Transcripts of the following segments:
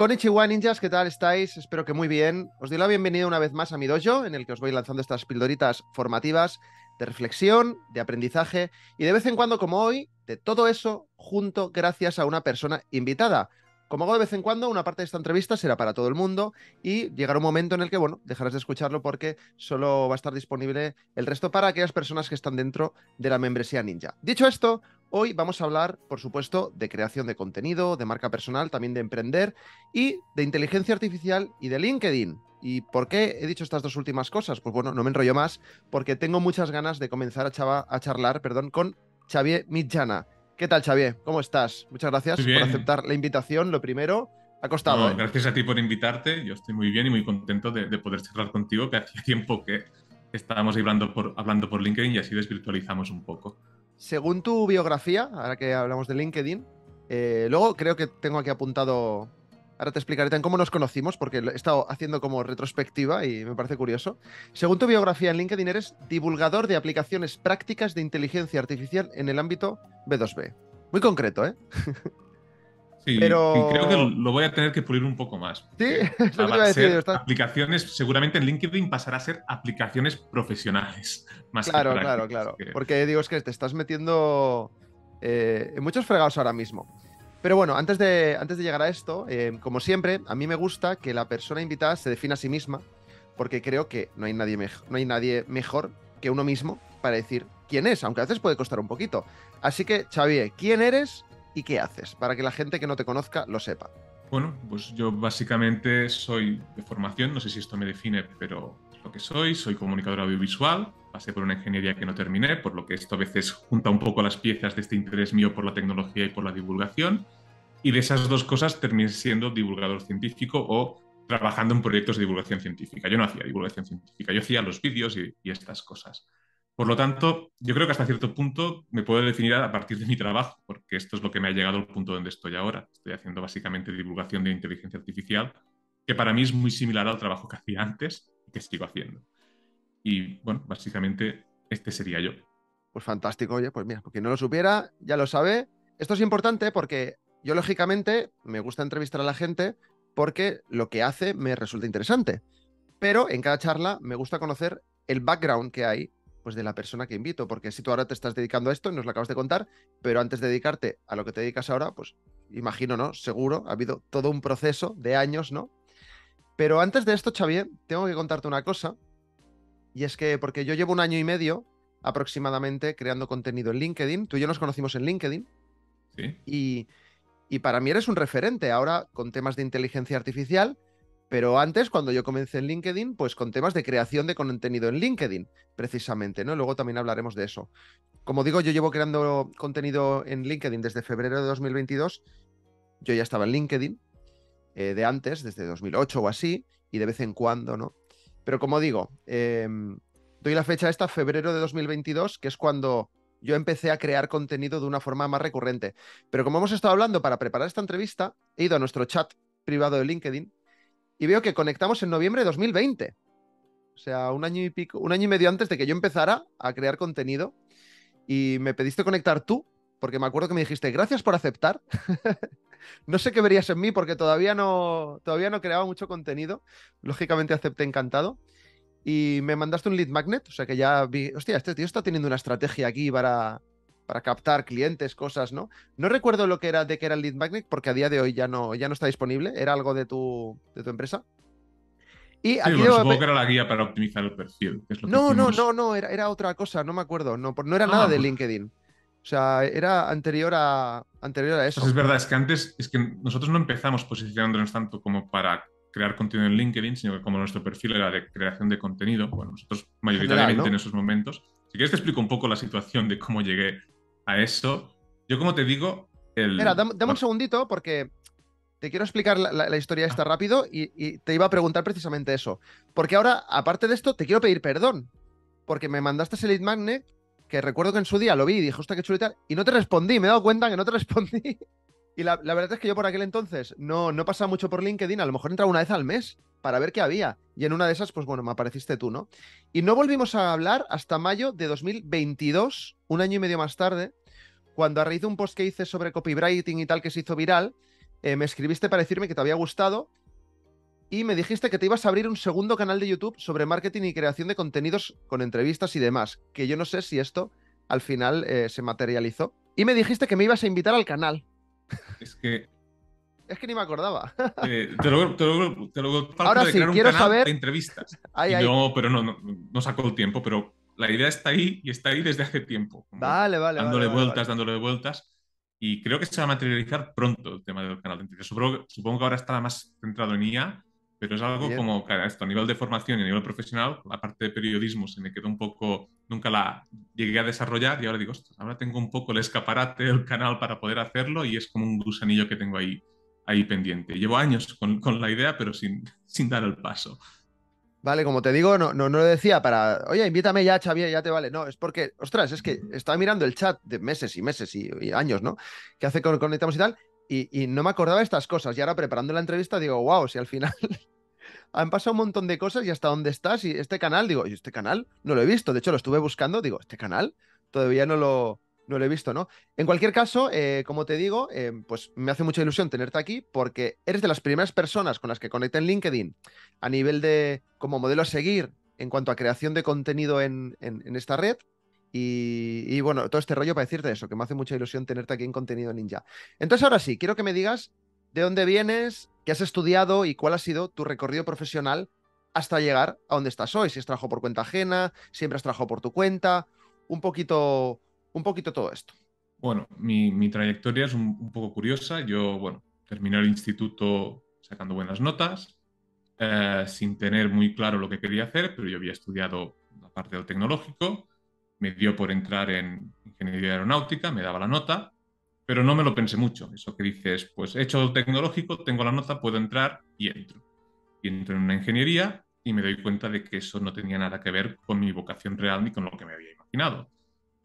Konnichiwa ninjas, ¿qué tal estáis? Espero que muy bien. Os doy la bienvenida una vez más a mi dojo, en el que os voy lanzando estas pildoritas formativas de reflexión, de aprendizaje y de vez en cuando, como hoy, de todo eso junto gracias a una persona invitada. Como hago de vez en cuando, una parte de esta entrevista será para todo el mundo y llegará un momento en el que, bueno, dejarás de escucharlo porque solo va a estar disponible el resto para aquellas personas que están dentro de la membresía ninja. Dicho esto, Hoy vamos a hablar, por supuesto, de creación de contenido, de marca personal, también de emprender y de inteligencia artificial y de LinkedIn. ¿Y por qué he dicho estas dos últimas cosas? Pues bueno, no me enrollo más porque tengo muchas ganas de comenzar a, charlar perdón, con Xavier Mitjana. ¿Qué tal, Xavier? ¿Cómo estás? Muchas gracias por aceptar la invitación, lo primero. Ha costado. ¿eh? Gracias a ti por invitarte. Yo estoy muy bien y muy contento de, poder charlar contigo, que hacía tiempo que estábamos hablando por, hablando por LinkedIn y así desvirtualizamos un poco según tu biografía, ahora que hablamos de LinkedIn, eh, luego creo que tengo aquí apuntado. Ahora te explicaré también cómo nos conocimos, porque he estado haciendo como retrospectiva y me parece curioso. Según tu biografía en LinkedIn, eres divulgador de aplicaciones prácticas de inteligencia artificial en el ámbito B2B. Muy concreto, ¿eh? Sí, pero... creo que lo voy a tener que pulir un poco más. Sí, es que Aplicaciones, seguramente en LinkedIn pasará a ser aplicaciones profesionales. Más claro, claro, claro. Porque digo, es que te estás metiendo eh, en muchos fregados ahora mismo. Pero bueno, antes de, antes de llegar a esto, eh, como siempre, a mí me gusta que la persona invitada se defina a sí misma, porque creo que no hay nadie, no hay nadie mejor que uno mismo para decir quién es, aunque a veces puede costar un poquito. Así que, Xavier, ¿quién eres y qué haces, para que la gente que no te conozca lo sepa. Bueno, pues yo básicamente soy de formación, no sé si esto me define, pero lo que soy, soy comunicador audiovisual, pasé por una ingeniería que no terminé, por lo que esto a veces junta un poco las piezas de este interés mío por la tecnología y por la divulgación, y de esas dos cosas terminé siendo divulgador científico o trabajando en proyectos de divulgación científica. Yo no hacía divulgación científica, yo hacía los vídeos y, y estas cosas. Por lo tanto, yo creo que hasta cierto punto me puedo definir a partir de mi trabajo, porque esto es lo que me ha llegado al punto donde estoy ahora. Estoy haciendo básicamente divulgación de inteligencia artificial, que para mí es muy similar al trabajo que hacía antes y que sigo haciendo. Y bueno, básicamente este sería yo. Pues fantástico, oye, pues mira, porque no lo supiera, ya lo sabe. Esto es importante porque yo, lógicamente, me gusta entrevistar a la gente porque lo que hace me resulta interesante. Pero en cada charla me gusta conocer el background que hay pues de la persona que invito, porque si tú ahora te estás dedicando a esto y nos lo acabas de contar, pero antes de dedicarte a lo que te dedicas ahora, pues imagino, ¿no? Seguro, ha habido todo un proceso de años, ¿no? Pero antes de esto, Xavier, tengo que contarte una cosa, y es que porque yo llevo un año y medio aproximadamente creando contenido en LinkedIn, tú y yo nos conocimos en LinkedIn, y, y para mí eres un referente ahora con temas de inteligencia artificial, pero antes, cuando yo comencé en LinkedIn, pues con temas de creación de contenido en LinkedIn, precisamente, ¿no? Luego también hablaremos de eso. Como digo, yo llevo creando contenido en LinkedIn desde febrero de 2022. Yo ya estaba en LinkedIn eh, de antes, desde 2008 o así, y de vez en cuando, ¿no? Pero como digo, em, doy la fecha esta, febrero de 2022, que es cuando yo empecé a crear contenido de una forma más recurrente. Pero como hemos estado hablando para preparar esta entrevista, he ido a nuestro chat privado de LinkedIn y veo que conectamos en noviembre de 2020. O sea, un año y pico, un año y medio antes de que yo empezara a crear contenido. Y me pediste conectar tú, porque me acuerdo que me dijiste, gracias por aceptar. no sé qué verías en mí, porque todavía no, todavía no creaba mucho contenido. Lógicamente acepté encantado. Y me mandaste un lead magnet, o sea que ya vi, hostia, este tío está teniendo una estrategia aquí para, para captar clientes, cosas, ¿no? No recuerdo lo que era de que era el lead magnet, porque a día de hoy ya no, ya no está disponible. Era algo de tu, de tu empresa. Y sí, supongo que era la guía para optimizar el perfil. no, no, no, no, era, otra cosa, no me acuerdo. No, no era ah, nada de pues LinkedIn. O sea, era anterior a, anterior a eso. Pues es verdad, es que antes, es que nosotros no empezamos posicionándonos tanto como para crear contenido en LinkedIn, sino que como nuestro perfil era de creación de contenido, bueno, nosotros mayoritariamente en esos momentos. Si quieres te explico un poco la situación de cómo llegué a eso. Yo, como te digo, el... Mira, dame, un segundito porque te quiero explicar la, historia esta rápido y, te iba a preguntar precisamente eso. Porque ahora, aparte de esto, te quiero pedir perdón. Porque me mandaste ese lead magnet que recuerdo que en su día lo vi y dije, hostia, qué chulo y no te respondí, me he dado cuenta que no te respondí. Y la, verdad es que yo por aquel entonces no, no pasaba mucho por LinkedIn, a lo mejor entraba una vez al mes para ver qué había. Y en una de esas, pues bueno, me apareciste tú, ¿no? Y no volvimos a hablar hasta mayo de 2022, un año y medio más tarde, cuando a raíz de un post que hice sobre copywriting y tal que se hizo viral, eh, me escribiste para decirme que te había gustado y me dijiste que te ibas a abrir un segundo canal de YouTube sobre marketing y creación de contenidos con entrevistas y demás, que yo no sé si esto al final eh, se materializó. Y me dijiste que me ibas a invitar al canal. Es que... es que ni me acordaba. Eh, te lo, te Ahora sí, quiero saber... De entrevistas. No, pero no, no, no sacó el tiempo, pero la idea está ahí y está ahí desde hace tiempo. Vale, vale. Dándole vueltas, dándole vueltas. Y creo que se va a materializar pronto el tema del canal de supongo, que ahora está más centrado en IA, pero es algo como, claro, esto a nivel de formación y a nivel profesional, la parte de periodismo se me quedó un poco, nunca la llegué a desarrollar y ahora digo, ahora tengo un poco el escaparate, del canal para poder hacerlo y es como un gusanillo que tengo ahí, ahí pendiente. Llevo años con, con la idea, pero sin, sin dar el paso. Vale, como te digo, no, no, no lo decía para, oye, invítame ya, Xavier, ya te vale. No, es porque, ostras, es que estaba mirando el chat de meses y meses y, años, ¿no? Que hace con Conectamos y tal, y, y, no me acordaba de estas cosas. Y ahora preparando la entrevista digo, wow, si al final han pasado un montón de cosas y hasta dónde estás. Y este canal, digo, ¿y este canal? No lo he visto. De hecho, lo estuve buscando, digo, ¿este canal? Todavía no lo, no lo he visto, ¿no? En cualquier caso, eh, como te digo, eh, pues me hace mucha ilusión tenerte aquí porque eres de las primeras personas con las que conecté en LinkedIn a nivel de como modelo a seguir en cuanto a creación de contenido en, esta red. Y, bueno, todo este rollo para decirte eso, que me hace mucha ilusión tenerte aquí en Contenido Ninja. Entonces, ahora sí, quiero que me digas de dónde vienes, qué has estudiado y cuál ha sido tu recorrido profesional hasta llegar a donde estás hoy. Si has trabajado por cuenta ajena, siempre has trabajado por tu cuenta, un poquito, un poquito todo esto. Bueno, mi, trayectoria es un, poco curiosa. Yo, bueno, terminé el instituto sacando buenas notas, eh, sin tener muy claro lo que quería hacer, pero yo había estudiado la parte del tecnológico, me dio por entrar en ingeniería aeronáutica, me daba la nota, pero no me lo pensé mucho. Eso que dices, pues he hecho el tecnológico, tengo la nota, puedo entrar y entro. Y entro en una ingeniería y me doy cuenta de que eso no tenía nada que ver con mi vocación real ni con lo que me había imaginado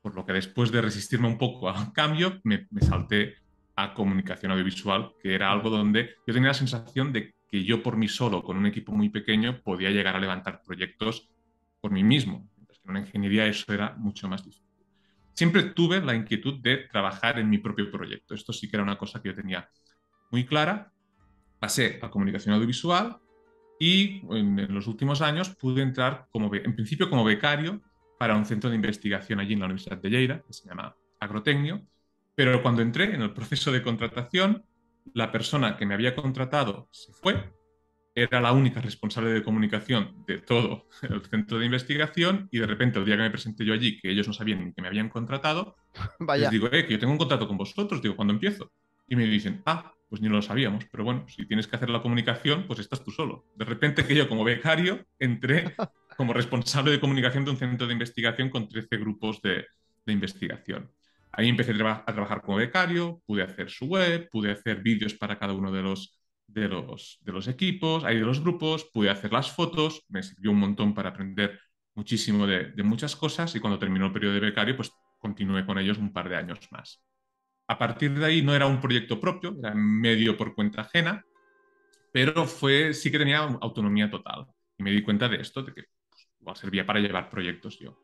por lo que después de resistirme un poco al cambio, me, salté a comunicación audiovisual, que era algo donde yo tenía la sensación de que yo por mí solo, con un equipo muy pequeño, podía llegar a levantar proyectos por mí mismo. Mientras que en una ingeniería eso era mucho más difícil. Siempre tuve la inquietud de trabajar en mi propio proyecto. Esto sí que era una cosa que yo tenía muy clara. Pasé a comunicación audiovisual y en, los últimos años pude entrar en principio como becario para un centro de investigación allí en la Universidad de Lleida, que se llama Agrotecnio, pero cuando entré en el proceso de contratación, la persona que me había contratado se fue, era la única responsable de comunicación de todo el centro de investigación y de repente el día que me presenté yo allí, que ellos no sabían ni que me habían contratado, les digo, eh, que yo tengo un contrato con vosotros, digo, ¿cuándo empiezo? Y me dicen, ah, pues ni lo sabíamos, pero bueno, si tienes que hacer la comunicación, pues estás tú solo. De repente que yo como becario entré como responsable de comunicación de un centro de investigación con 13 grupos de, de investigación. Ahí empecé a trabajar como becario, pude hacer su web, pude hacer vídeos para cada uno de los, de, los, de los equipos, ahí de los grupos, pude hacer las fotos, me sirvió un montón para aprender muchísimo de, de muchas cosas y cuando terminó el periodo de becario, pues continué con ellos un par de años más. A partir de ahí no era un proyecto propio, era medio por cuenta ajena, pero fue, sí que tenía autonomía total. Y me di cuenta de esto, de que igual servía para llevar proyectos yo.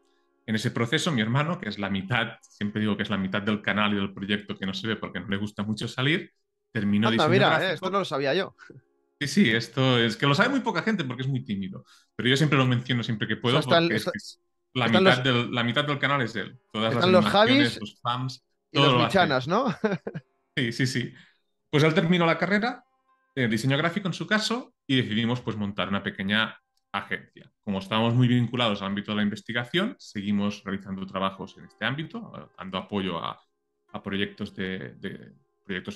En ese proceso, mi hermano, que es la mitad, siempre digo que es la mitad del canal y del proyecto que no se ve porque no le gusta mucho salir, terminó diseñando... mira, eh, esto no lo sabía yo. Sí, sí, esto es que lo sabe muy poca gente porque es muy tímido, pero yo siempre lo menciono siempre que puedo la, mitad del, canal es él. Todas están los Javis y los Michanas, ¿no? sí, sí, sí. Pues él terminó la carrera, de eh, diseño gráfico en su caso, y decidimos pues montar una pequeña agencia. Como estábamos muy vinculados al ámbito de la investigación, seguimos realizando trabajos en este ámbito, eh, dando apoyo a, proyectos,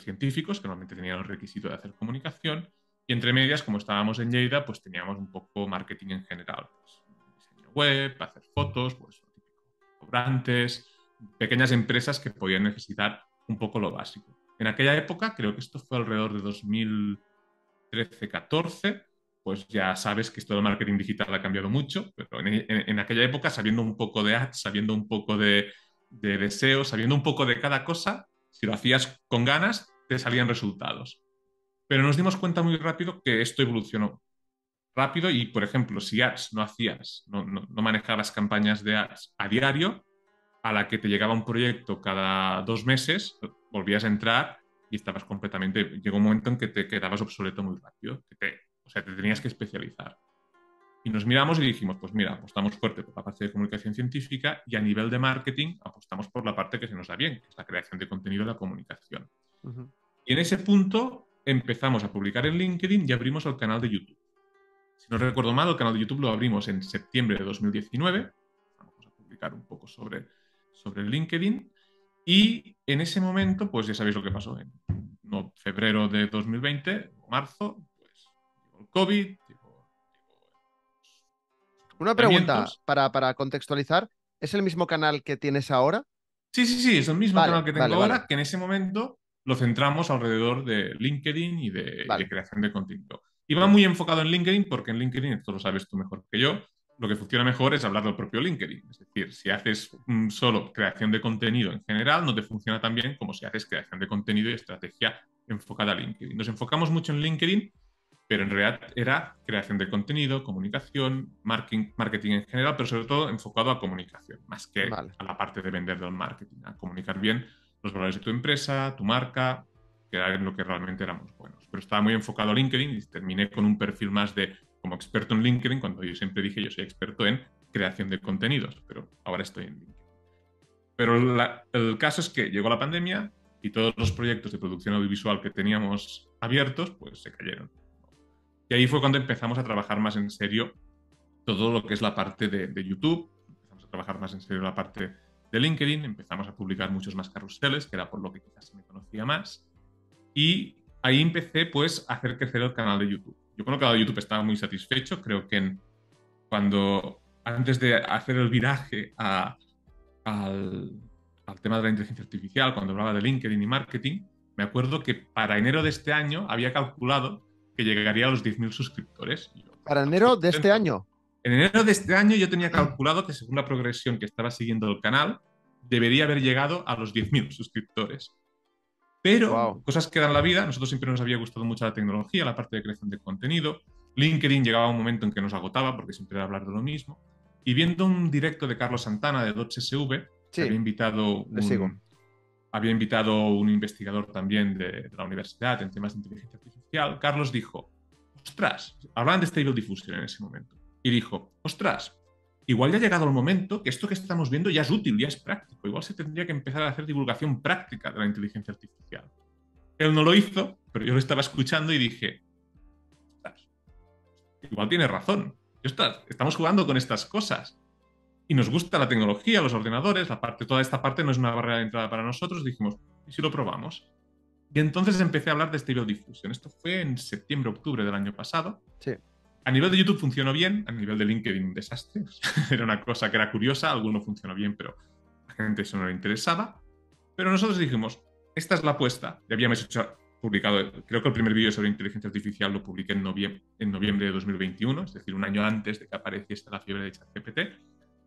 científicos que normalmente tenían el requisito de hacer comunicación. Y entre medias, como estábamos en Lleida, pues teníamos un poco marketing en general. Pues, diseño web, hacer fotos, pues cobrantes, pequeñas empresas que podían necesitar un poco lo básico. En aquella época, creo que esto fue alrededor de 2013-14, pues ya sabes que esto del marketing digital ha cambiado mucho, pero en, aquella época, sabiendo un poco de ads, sabiendo un poco de, de deseos, sabiendo un poco de cada cosa, si lo hacías con ganas, te salían resultados. Pero nos dimos cuenta muy rápido que esto evolucionó rápido y, por ejemplo, si ads no hacías, no, no, no manejabas campañas de ads a diario, a la que te llegaba un proyecto cada dos meses, volvías a entrar y estabas completamente, llegó un momento en que te quedabas obsoleto muy rápido, que te o sea, te tenías que especializar. Y nos miramos y dijimos, pues mira, apostamos fuerte por la parte de comunicación científica y a nivel de marketing apostamos por la parte que se nos da bien, que es la creación de contenido y la comunicación. Y en ese punto empezamos a publicar en LinkedIn y abrimos el canal de YouTube. Si no recuerdo mal, el canal de YouTube lo abrimos en septiembre de 2019. Vamos a publicar un poco sobre, sobre LinkedIn. Y en ese momento, pues ya sabéis lo que pasó. En febrero de 2020, marzo, COVID. Una pregunta para, contextualizar. ¿Es el mismo canal que tienes ahora? Sí, sí, sí, es el mismo canal que tengo ahora, que en ese momento lo centramos alrededor de LinkedIn y de, creación de contenido. Y va muy enfocado en LinkedIn, porque en LinkedIn, esto lo sabes tú mejor que yo, lo que funciona mejor es hablar del propio LinkedIn. Es decir, si haces solo creación de contenido en general, no te funciona tan bien como si haces creación de contenido y estrategia enfocada a LinkedIn. Nos enfocamos mucho en LinkedIn pero en realidad era creación de contenido, comunicación, marketing, marketing en general, pero sobre todo enfocado a comunicación, más que a la parte de vender del marketing, a comunicar bien los valores de tu empresa, tu marca, que era en lo que realmente éramos buenos. Pero estaba muy enfocado a LinkedIn y terminé con un perfil más de como experto en LinkedIn, cuando yo siempre dije yo soy experto en creación de contenidos, pero ahora estoy en LinkedIn. Pero el caso es que llegó la pandemia y todos los proyectos de producción audiovisual que teníamos abiertos, pues se cayeron y ahí fue cuando empezamos a trabajar más en serio todo lo que es la parte de, YouTube, empezamos a trabajar más en serio la parte de LinkedIn, empezamos a publicar muchos más carruseles, que era por lo que quizás se me conocía más. Y ahí empecé pues a hacer crecer el canal de YouTube. Yo con el canal de YouTube estaba muy satisfecho, creo que cuando antes de hacer el viraje al, al, tema de la inteligencia artificial, cuando hablaba de LinkedIn y marketing, me acuerdo que para enero de este año había calculado que llegaría a los 10.000 suscriptores. Para ah, enero de pues, este año. En enero de este año yo tenía ah. calculado que según la progresión que estaba siguiendo el canal, debería haber llegado a los 10.000 suscriptores. Pero cosas que dan la vida, nosotros siempre nos había gustado mucho la tecnología, la parte de creación de contenido. LinkedIn llegaba a un momento en que nos agotaba porque siempre era hablar de lo mismo. Y viendo un directo de Carlos Santana de Dodge SV, había invitado un, había invitado un investigador también de, la universidad en temas de inteligencia artificial Carlos dijo, ostras, hablaban de Stable Diffusion en ese momento, y dijo, ostras, igual ya ha llegado el momento que esto que estamos viendo ya es útil, ya es práctico, igual se tendría que empezar a hacer divulgación práctica de la inteligencia artificial. Él no lo hizo, pero yo lo estaba escuchando y dije, ostras, igual tiene razón, ostras, estamos jugando con estas cosas. Y nos gusta la tecnología, los ordenadores, la parte, toda esta parte no es una barrera de entrada para nosotros, dijimos, ¿y si lo probamos? Y entonces empecé a hablar de este difusión. Esto fue en septiembre, octubre del año pasado. Sí. A nivel de YouTube funcionó bien, a nivel de LinkedIn un desastre. era una cosa que era curiosa, alguno funcionó bien, pero la gente eso no le interesaba. Pero nosotros dijimos, esta es la apuesta. Ya habíamos publicado, creo que el primer vídeo sobre inteligencia artificial lo publiqué en noviembre, de 2021, es decir, un año antes de que apareciese la fiebre de ChatGPT,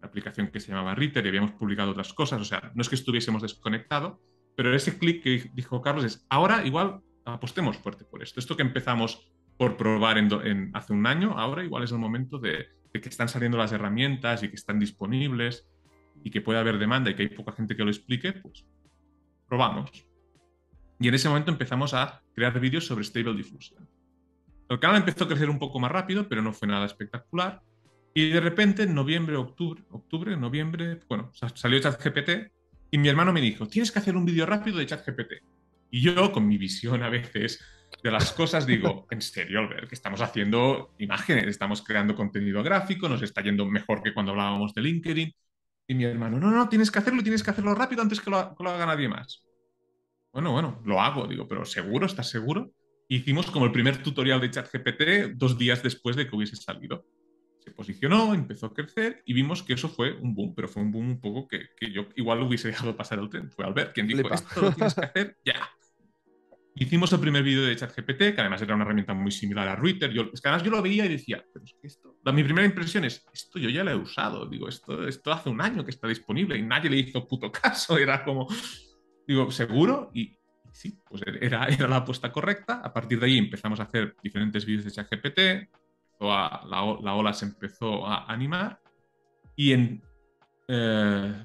la aplicación que se llamaba Ritter, y habíamos publicado otras cosas, o sea, no es que estuviésemos desconectados, pero ese clic que dijo Carlos es, ahora igual apostemos fuerte por esto. Esto que empezamos por probar en, hace un año, ahora igual es el momento de, que están saliendo las herramientas y que están disponibles y que puede haber demanda y que hay poca gente que lo explique, pues probamos. Y en ese momento empezamos a crear vídeos sobre Stable Diffusion. El canal empezó a crecer un poco más rápido, pero no fue nada espectacular. Y de repente, en noviembre, octubre, octubre, noviembre, bueno, salió ChatGPT y mi hermano me dijo, tienes que hacer un vídeo rápido de ChatGPT. Y yo, con mi visión a veces de las cosas, digo, en serio, Albert, que estamos haciendo imágenes, estamos creando contenido gráfico, nos está yendo mejor que cuando hablábamos de LinkedIn. Y mi hermano, no, no, tienes que hacerlo, tienes que hacerlo rápido antes que lo, lo haga nadie más. Bueno, bueno, lo hago, digo, pero ¿seguro? ¿Estás seguro? Hicimos como el primer tutorial de ChatGPT dos días después de que hubiese salido posicionó, empezó a crecer y vimos que eso fue un boom, pero fue un boom un poco que, que yo igual hubiese dejado pasar el tren. Fue Albert quien dijo, esto lo tienes que hacer ya. Hicimos el primer vídeo de ChatGPT, que además era una herramienta muy similar a Twitter. Yo, es yo lo veía y decía, pero es que esto... mi primera impresión es, esto yo ya lo he usado. Digo, esto, esto hace un año que está disponible y nadie le hizo puto caso. Era como, digo, ¿seguro? Y, sí, pues era, era, la apuesta correcta. A partir de ahí empezamos a hacer diferentes vídeos de ChatGPT, la, ola se empezó a animar y en, eh,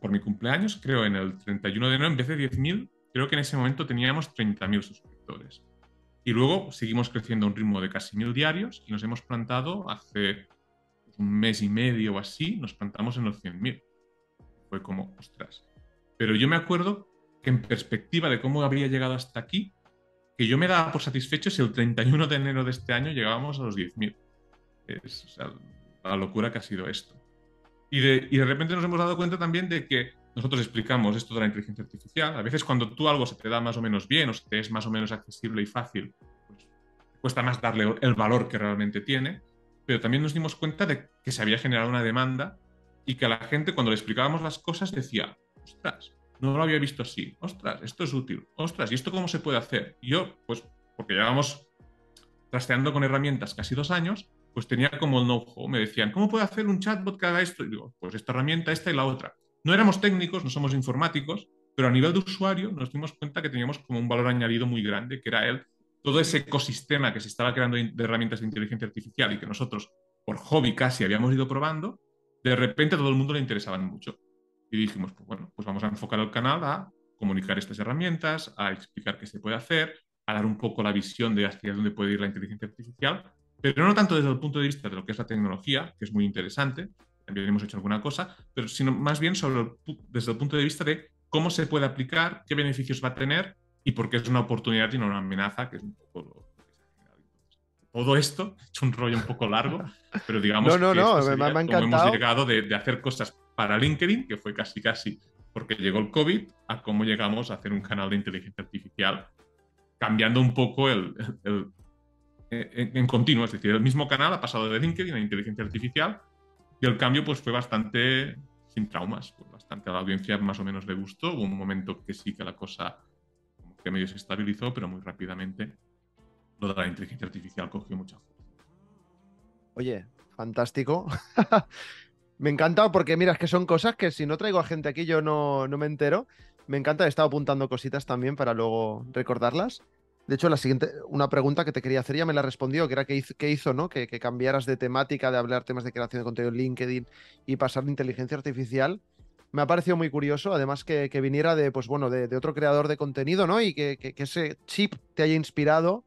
por mi cumpleaños, creo en el 31 de enero, en vez de 10.000, creo que en ese momento teníamos 30.000 suscriptores. Y luego seguimos creciendo a un ritmo de casi mil diarios y nos hemos plantado hace un mes y medio o así, nos plantamos en los 100.000. Fue como, ostras. Pero yo me acuerdo que en perspectiva de cómo habría llegado hasta aquí, que yo me daba por satisfecho si el 31 de enero de este año llegábamos a los 10.000. Es la locura que ha sido esto. Y de, y de repente nos hemos dado cuenta también de que nosotros explicamos esto de la inteligencia artificial. A veces cuando tú algo se te da más o menos bien o se te es más o menos accesible y fácil, pues, cuesta más darle el valor que realmente tiene. Pero también nos dimos cuenta de que se había generado una demanda y que a la gente cuando le explicábamos las cosas decía, ostras, no lo había visto así. Ostras, esto es útil. Ostras, ¿y esto cómo se puede hacer? yo, pues, porque llevamos trasteando con herramientas casi dos años, pues tenía como el know-how. Me decían, ¿cómo puedo hacer un chatbot que haga esto? Y digo, pues esta herramienta, esta y la otra. No éramos técnicos, no somos informáticos, pero a nivel de usuario nos dimos cuenta que teníamos como un valor añadido muy grande, que era el, todo ese ecosistema que se estaba creando de herramientas de inteligencia artificial y que nosotros, por hobby casi, habíamos ido probando, de repente a todo el mundo le interesaban mucho. Y dijimos, pues bueno, pues vamos a enfocar el canal a comunicar estas herramientas, a explicar qué se puede hacer, a dar un poco la visión de hacia dónde puede ir la inteligencia artificial, pero no tanto desde el punto de vista de lo que es la tecnología, que es muy interesante, también hemos hecho alguna cosa, pero sino más bien sobre desde el punto de vista de cómo se puede aplicar, qué beneficios va a tener y por qué es una oportunidad y no una amenaza, que es un poco todo esto, es un rollo un poco largo, pero digamos no, no, que no, me, ha encantado. hemos llegado de, de, hacer cosas para LinkedIn, que fue casi casi porque llegó el COVID, a cómo llegamos a hacer un canal de inteligencia artificial, cambiando un poco el, en, continuo, es decir, el mismo canal ha pasado de LinkedIn a inteligencia artificial y el cambio pues fue bastante sin traumas, pues, bastante a la audiencia más o menos le gustó, hubo un momento que sí que la cosa que medio se estabilizó, pero muy rápidamente lo de la inteligencia artificial cogió mucha fuerza. Oye, fantástico. Me encanta porque, mira, es que son cosas que si no traigo a gente aquí yo no, no me entero. Me encanta, he estado apuntando cositas también para luego recordarlas. De hecho, la siguiente, una pregunta que te quería hacer ya me la respondió, que era qué hizo, ¿no? Que, cambiaras de temática, de hablar temas de creación de contenido en LinkedIn y pasar de inteligencia artificial. Me ha parecido muy curioso, además que, viniera de, pues bueno, de, otro creador de contenido, ¿no? Y que, que, ese chip te haya inspirado.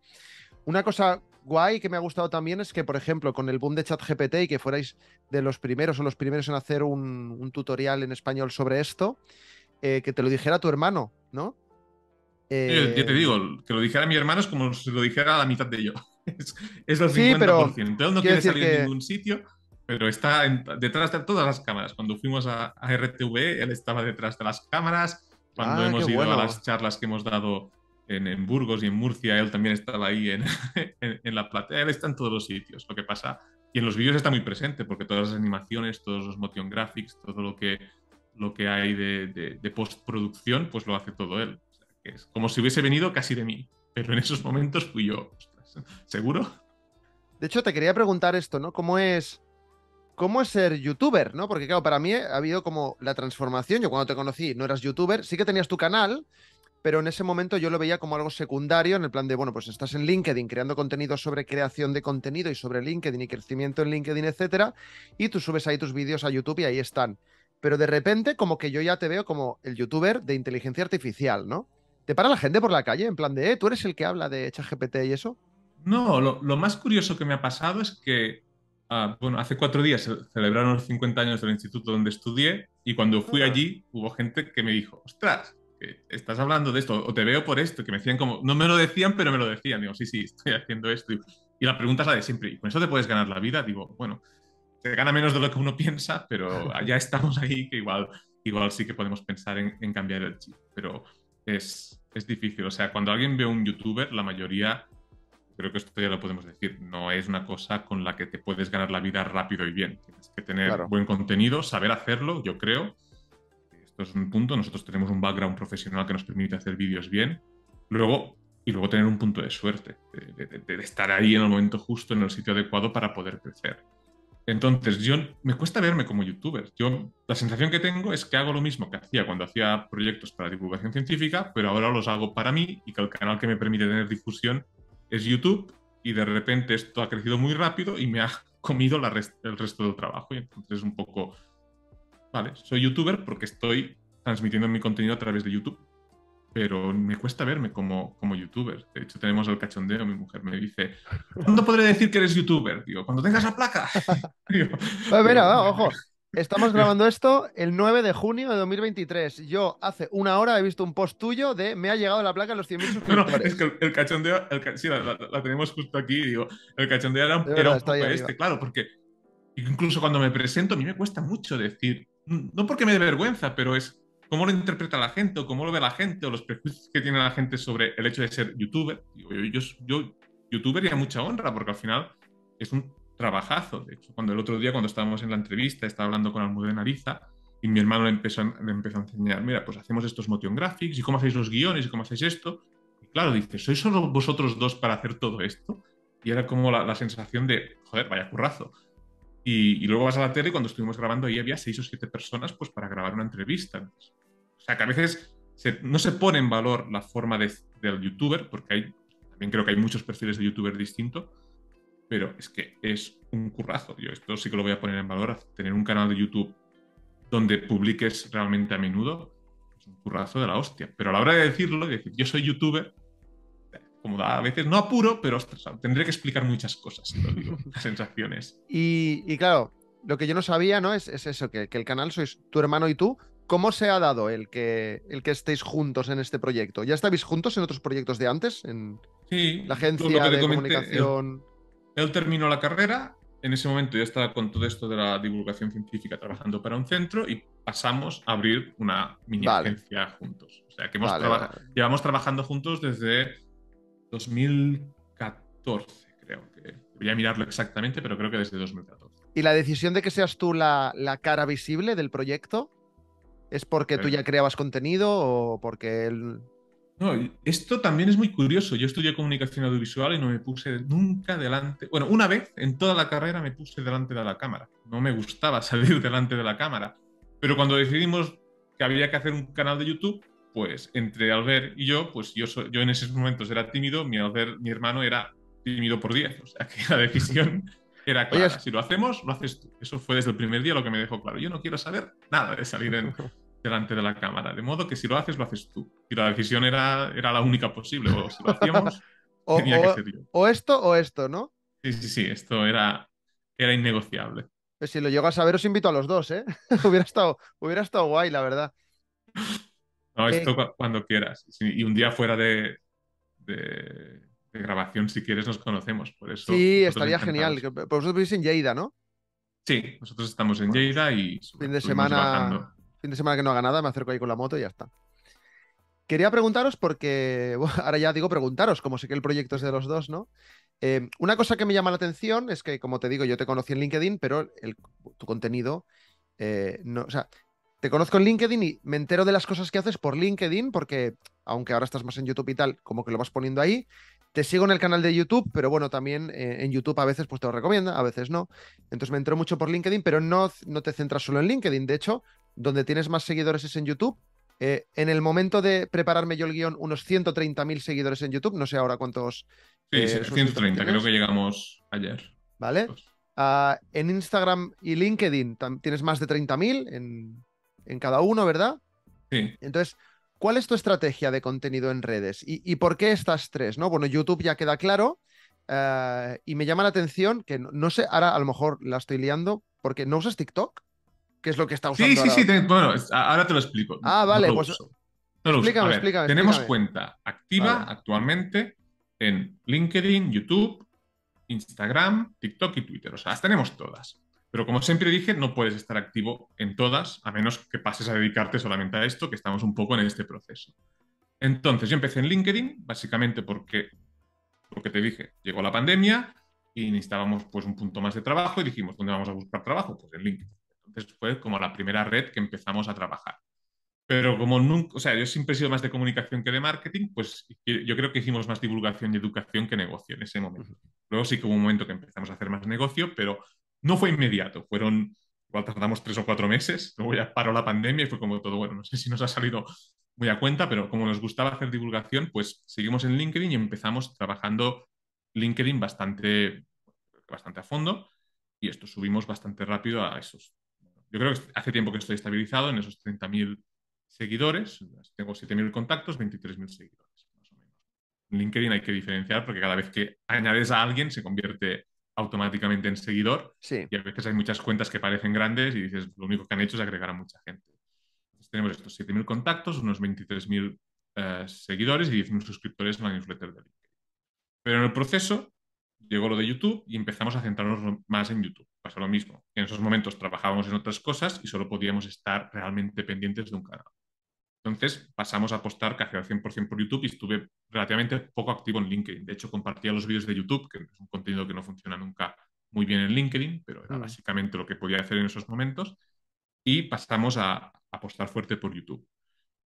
Una cosa guay que me ha gustado también es que, por ejemplo, con el boom de ChatGPT y que fuerais de los primeros o los primeros en hacer un, tutorial en español sobre esto, eh, que te lo dijera tu hermano, ¿no? Eh, yo te digo, que lo dijera mi hermano es como si lo dijera la mitad de yo. Es, el sí, Pero Él no quiere salir de ningún sitio, pero está detrás de todas las cámaras. Cuando fuimos a, RTV, él estaba detrás de las cámaras. Cuando ah, hemos ido a las charlas que hemos dado en, Burgos y en Murcia, él también estaba ahí en, en, La Plata, él está en todos los sitios, lo que pasa, y en los vídeos está muy presente, porque todas las animaciones, todos los motion graphics, todo lo que, lo que hay de, postproducción, pues lo hace todo él. es como si hubiese venido casi de mí, pero en esos momentos fui yo. Ostras, ¿Seguro? De hecho, te quería preguntar esto, ¿no? ¿Cómo es... ¿Cómo es ser youtuber? ¿no? Porque claro, para mí ha habido como la transformación. Yo cuando te conocí no eras youtuber, sí que tenías tu canal, pero en ese momento yo lo veía como algo secundario, en el plan de, bueno, pues estás en LinkedIn creando contenido sobre creación de contenido y sobre LinkedIn y crecimiento en LinkedIn, etcétera, y tú subes ahí tus vídeos a YouTube y ahí están. Pero de repente, como que yo ya te veo como el youtuber de inteligencia artificial, ¿no? ¿Te para la gente por la calle en plan de, eh, tú eres el que habla de ChatGPT y eso? No, lo, más curioso que me ha pasado es que, ah, bueno, hace cuatro días celebraron los 50 años del instituto donde estudié y cuando fui ah. allí hubo gente que me dijo, ostras, estás hablando de esto, o te veo por esto, que me decían como, no me lo decían, pero me lo decían, digo, sí, sí, estoy haciendo esto. Y la pregunta es la de siempre, ¿y con eso te puedes ganar la vida? Digo, bueno, te gana menos de lo que uno piensa, pero ya estamos ahí, que igual, igual sí que podemos pensar en, cambiar el chip, pero es, difícil. O sea, cuando alguien ve un youtuber, la mayoría, creo que esto ya lo podemos decir, no es una cosa con la que te puedes ganar la vida rápido y bien. Tienes que tener buen contenido, saber hacerlo, yo creo, entonces, un punto. Nosotros tenemos un background profesional que nos permite hacer vídeos bien. Luego, y luego tener un punto de suerte, de, estar ahí en el momento justo, en el sitio adecuado para poder crecer. Entonces, yo me cuesta verme como youtuber. Yo la sensación que tengo es que hago lo mismo que hacía cuando hacía proyectos para divulgación científica, pero ahora los hago para mí y que el canal que me permite tener difusión es YouTube y de repente esto ha crecido muy rápido y me ha comido la el resto del trabajo y entonces es un poco vale, soy youtuber porque estoy transmitiendo mi contenido a través de YouTube, pero me cuesta verme como, como youtuber. De hecho, tenemos el cachondeo, mi mujer me dice, ¿cuándo podré decir que eres youtuber? Digo, cuando tengas la placa. Digo, pues mira, va, ojo. Estamos grabando esto el 9 de junio de 2023. Yo hace una hora he visto un post tuyo de me ha llegado la placa a los 100.000 suscriptores. No, no, es que el, cachondeo, sí, la, tenemos justo aquí, digo, el cachondeo era, un poco este, claro, porque incluso cuando me presento a mí me cuesta mucho decir no porque me dé vergüenza, pero es cómo lo interpreta la gente o cómo lo ve la gente o los prejuicios que tiene la gente sobre el hecho de ser youtuber. Yo, yo, youtuber y mucha honra, porque al final es un trabajazo. De cuando el otro día, cuando estábamos en la entrevista, estaba hablando con Almudena Ariza y mi hermano le empezó, empezó a enseñar, mira, pues hacemos estos motion graphics y cómo hacéis los guiones y cómo hacéis esto. Y claro, dice, ¿sois solo vosotros dos para hacer todo esto? Y era como la, la sensación de, joder, vaya currazo. Y, luego vas a la tele y cuando estuvimos grabando ahí había seis o siete personas pues para grabar una entrevista. O sea, que a veces no se pone en valor la forma del youtuber, porque hay, también creo que hay muchos perfiles de youtuber distintos, pero es que es un currazo. Yo esto sí que lo voy a poner en valor, tener un canal de YouTube donde publiques realmente a menudo, es un currazo de la hostia. Pero a la hora de decirlo, de decir yo soy youtuber, como da a veces, no apuro, pero tendré que explicar muchas cosas, sensaciones. Y, claro, lo que yo no sabía, ¿no? Es, eso, que, el canal sois tu hermano y tú. ¿Cómo se ha dado el que, el que estéis juntos en este proyecto? ¿Ya estabais juntos en otros proyectos de antes? En sí, la agencia de comunicación. Él, terminó la carrera, en ese momento ya estaba con todo esto de la divulgación científica trabajando para un centro y pasamos a abrir una mini agencia juntos. O sea, que hemos llevamos trabajando juntos desde 2014, creo que. a mirarlo exactamente, pero creo que desde 2014. ¿Y la decisión de que seas tú la, cara visible del proyecto? ¿Es porque tú ya creabas contenido o porque él no, esto también es muy curioso. Yo estudié comunicación audiovisual y no me puse nunca delante. Bueno, una vez en toda la carrera me puse delante de la cámara. No me gustaba salir delante de la cámara. Pero cuando decidimos que había que hacer un canal de YouTube, pues entre Albert y yo, pues yo, yo en esos momentos era tímido, mi Albert, mi hermano era tímido por 10. O sea, que la decisión era clara. si lo hacemos, lo haces tú. Eso fue desde el primer día lo que me dejó claro. Yo no quiero saber nada de salir delante de la cámara. De modo que si lo haces, lo haces tú. Y la decisión era, era la única posible. O si lo hacíamos, tenía que ser yo. O esto o esto, ¿no? Sí, sí, sí. Esto era, era innegociable. Pues si lo llego a saber, os invito a los dos, ¿eh? hubiera, estado, hubiera estado guay, la verdad. No, esto cuando quieras. Y un día fuera de, grabación, si quieres, nos conocemos. Por eso. Sí, estaría genial. Por vosotros vivís en Lleida, ¿no? Sí, nosotros estamos en Lleida y. Fin de semana. Fin de semana que no haga nada, me acerco ahí con la moto y ya está. Quería preguntaros porque, ahora ya digo preguntaros, como sé que el proyecto es de los dos, ¿no? Eh, una cosa que me llama la atención es que, como te digo, yo te conocí en LinkedIn, pero tu contenido, eh, no, o sea, te conozco en LinkedIn y me entero de las cosas que haces por LinkedIn, porque aunque ahora estás más en YouTube y tal, como que lo vas poniendo ahí. Te sigo en el canal de YouTube, pero bueno, también eh, en YouTube a veces pues te lo recomienda, a veces no. Entonces me entero mucho por LinkedIn, pero no, no te centras solo en LinkedIn. De hecho, donde tienes más seguidores es en YouTube. Eh, en el momento de prepararme yo el guión, unos 130.000 seguidores en YouTube. No sé ahora cuántos. Sí, 130, eh, creo que llegamos ayer. Vale. Pues. Ah, en Instagram y LinkedIn tienes más de 30.000. En en cada uno, ¿verdad? Sí. Entonces, ¿cuál es tu estrategia de contenido en redes? ¿Y, por qué estas tres? ¿no? Bueno, YouTube ya queda claro. Eh, y me llama la atención que no, sé, ahora a lo mejor la estoy liando porque no usas TikTok, que es lo que está usando. Sí, sí, sí, bueno, ahora te lo explico. Ah, vale, pues. explícame, explícame, Tenemos cuenta activa actualmente en LinkedIn, YouTube, Instagram, TikTok y Twitter. O sea, las tenemos todas. Pero como siempre dije, no puedes estar activo en todas, a menos que pases a dedicarte solamente a esto, que estamos un poco en este proceso. Entonces, yo empecé en LinkedIn, básicamente porque, lo que te dije, llegó la pandemia y necesitábamos pues, un punto más de trabajo y dijimos, ¿dónde vamos a buscar trabajo? Pues en LinkedIn. Entonces fue como la primera red que empezamos a trabajar. Pero como nunca, o sea, yo siempre he sido más de comunicación que de marketing, pues yo creo que hicimos más divulgación y educación que negocio en ese momento. Luego sí que hubo un momento que empezamos a hacer más negocio, pero no fue inmediato, fueron, igual tardamos tres o cuatro meses, luego ya paró la pandemia y fue como todo, bueno, no sé si nos ha salido muy a cuenta, pero como nos gustaba hacer divulgación, pues seguimos en LinkedIn y empezamos trabajando LinkedIn bastante, bastante a fondo y esto subimos bastante rápido a esos. Yo creo que hace tiempo que estoy estabilizado en esos 30.000 seguidores, tengo 7.000 contactos, 23.000 seguidores, más En LinkedIn hay que diferenciar porque cada vez que añades a alguien se convierte automáticamente en seguidor. Y a veces hay muchas cuentas que parecen grandes y dices, lo único que han hecho es agregar a mucha gente. tenemos estos 7.000 contactos, unos 23.000 eh, seguidores y 10.000 suscriptores en la newsletter de LinkedIn. Pero en el proceso llegó lo de YouTube y empezamos a centrarnos más en YouTube. Pasó lo mismo. En esos momentos trabajábamos en otras cosas y solo podíamos estar realmente pendientes de un canal. Entonces pasamos a apostar casi al 100% por YouTube y estuve relativamente poco activo en LinkedIn. De hecho, compartía los vídeos de YouTube, que es un contenido que no funciona nunca muy bien en LinkedIn, pero era mm. básicamente lo que podía hacer en esos momentos. Y pasamos a apostar fuerte por YouTube.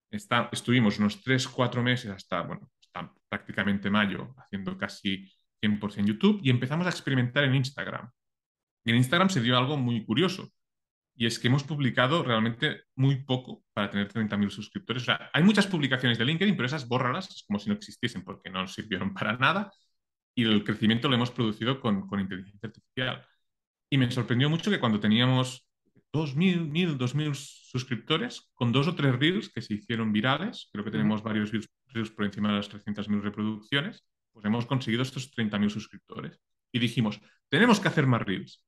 Está, estuvimos unos 3, 4 meses hasta, bueno, hasta prácticamente mayo haciendo casi 100% YouTube y empezamos a experimentar en Instagram. Y en Instagram se dio algo muy curioso y es que hemos publicado realmente muy poco para tener 30.000 suscriptores. O sea, hay muchas publicaciones de LinkedIn, pero esas bórralas, es como si no existiesen porque no sirvieron para nada. Y el crecimiento lo hemos producido con, con inteligencia artificial. Y me sorprendió mucho que cuando teníamos 2.000, 1.000, 2.000 suscriptores, con dos o tres reels que se hicieron virales, creo que tenemos varios reels, por encima de las 300.000 reproducciones, pues hemos conseguido estos 30.000 suscriptores. Y dijimos, tenemos que hacer más reels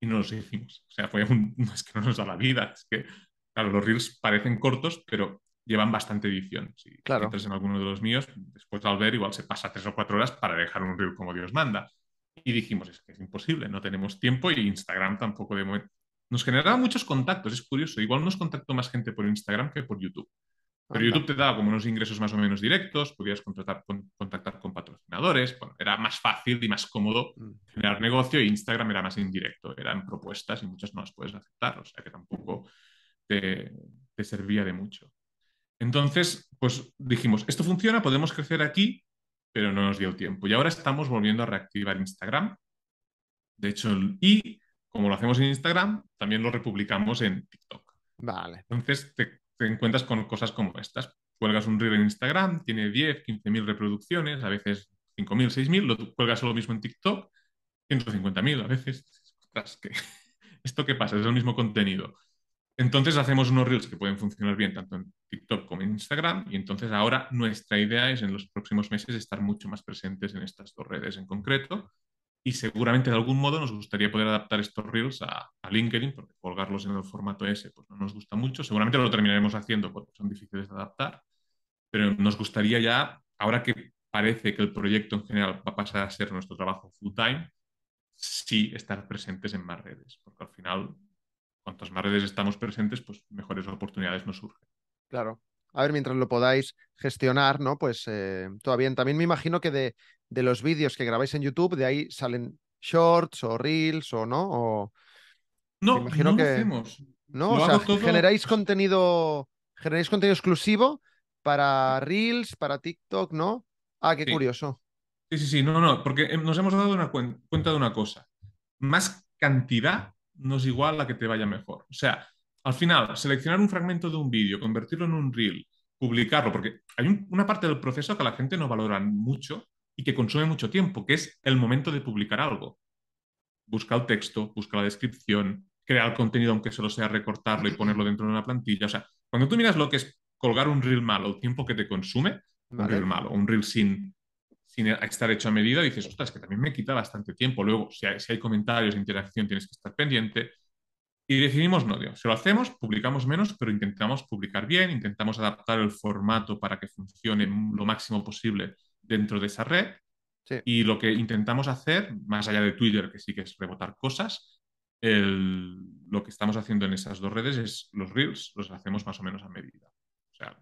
y no los hicimos. O sea, fue un, es que no nos da la vida, es que, claro, los reels parecen cortos, pero llevan bastante edición. Si claro. entras en alguno de los míos, después al ver igual se pasa tres o cuatro horas para dejar un reel como Dios manda. Y dijimos, es que es imposible, no tenemos tiempo y Instagram tampoco de momento. Nos generaba muchos contactos, es curioso. Igual nos contactó más gente por Instagram que por YouTube. Pero YouTube te daba como unos ingresos más o menos directos, podías con, contactar con patrocinadores, bueno, era más fácil y más cómodo mm. generar negocio. y Instagram era más indirecto, eran propuestas y muchas no las puedes aceptar, o sea que tampoco te, te servía de mucho. Entonces, pues dijimos, esto funciona, podemos crecer aquí, pero no nos dio tiempo. Y ahora estamos volviendo a reactivar Instagram. De hecho, y como lo hacemos en Instagram, también lo republicamos en TikTok. Vale. Entonces, te te encuentras con cosas como estas. Cuelgas un reel en Instagram, tiene 10, 15 mil reproducciones, a veces 5.000, 6.000, lo cuelgas lo mismo en TikTok, 150.000 a veces. ¿Esto qué pasa? Es el mismo contenido. Entonces hacemos unos reels que pueden funcionar bien tanto en TikTok como en Instagram y entonces ahora nuestra idea es en los próximos meses estar mucho más presentes en estas dos redes en concreto y seguramente de algún modo nos gustaría poder adaptar estos reels a, LinkedIn, porque colgarlos en el formato S pues, no nos gusta mucho. Seguramente lo terminaremos haciendo porque son difíciles de adaptar, pero nos gustaría ya, ahora que parece que el proyecto en general va a pasar a ser nuestro trabajo full time, sí estar presentes en más redes, porque al final, cuantas más redes estamos presentes, pues mejores oportunidades nos surgen. Claro a ver, mientras lo podáis gestionar, ¿no? Pues eh, todavía. También me imagino que de, los vídeos que grabáis en YouTube, de ahí salen shorts o reels o no, No, imagino que... No, o sea, generáis contenido, contenido exclusivo para reels, para TikTok, ¿no? Ah, qué curioso. Sí, sí, sí, no, no, porque eh, nos hemos dado una cuenta de una cosa. Más cantidad no es igual a la que te vaya mejor. O sea, al final, seleccionar un fragmento de un vídeo, convertirlo en un reel, publicarlo, porque hay una parte del proceso que la gente no valora mucho y que consume mucho tiempo, que es el momento de publicar algo. Busca el texto, busca la descripción, crear contenido, aunque solo sea recortarlo y ponerlo dentro de una plantilla. O sea, cuando tú miras lo que es colgar un reel malo, el tiempo que te consume, un reel malo, un reel sin, estar hecho a medida, dices, ostras, que también me quita bastante tiempo. Luego, si hay comentarios, interacción, tienes que estar pendiente y decidimos no, Dios. Se lo hacemos, publicamos menos, pero intentamos publicar bien, intentamos adaptar el formato para que funcione lo máximo posible dentro de esa red. Y lo que intentamos hacer, más allá de Twitter, que sí que es rebotar cosas, lo que estamos haciendo en esas dos redes es los reels, los hacemos más o menos a medida. O sea,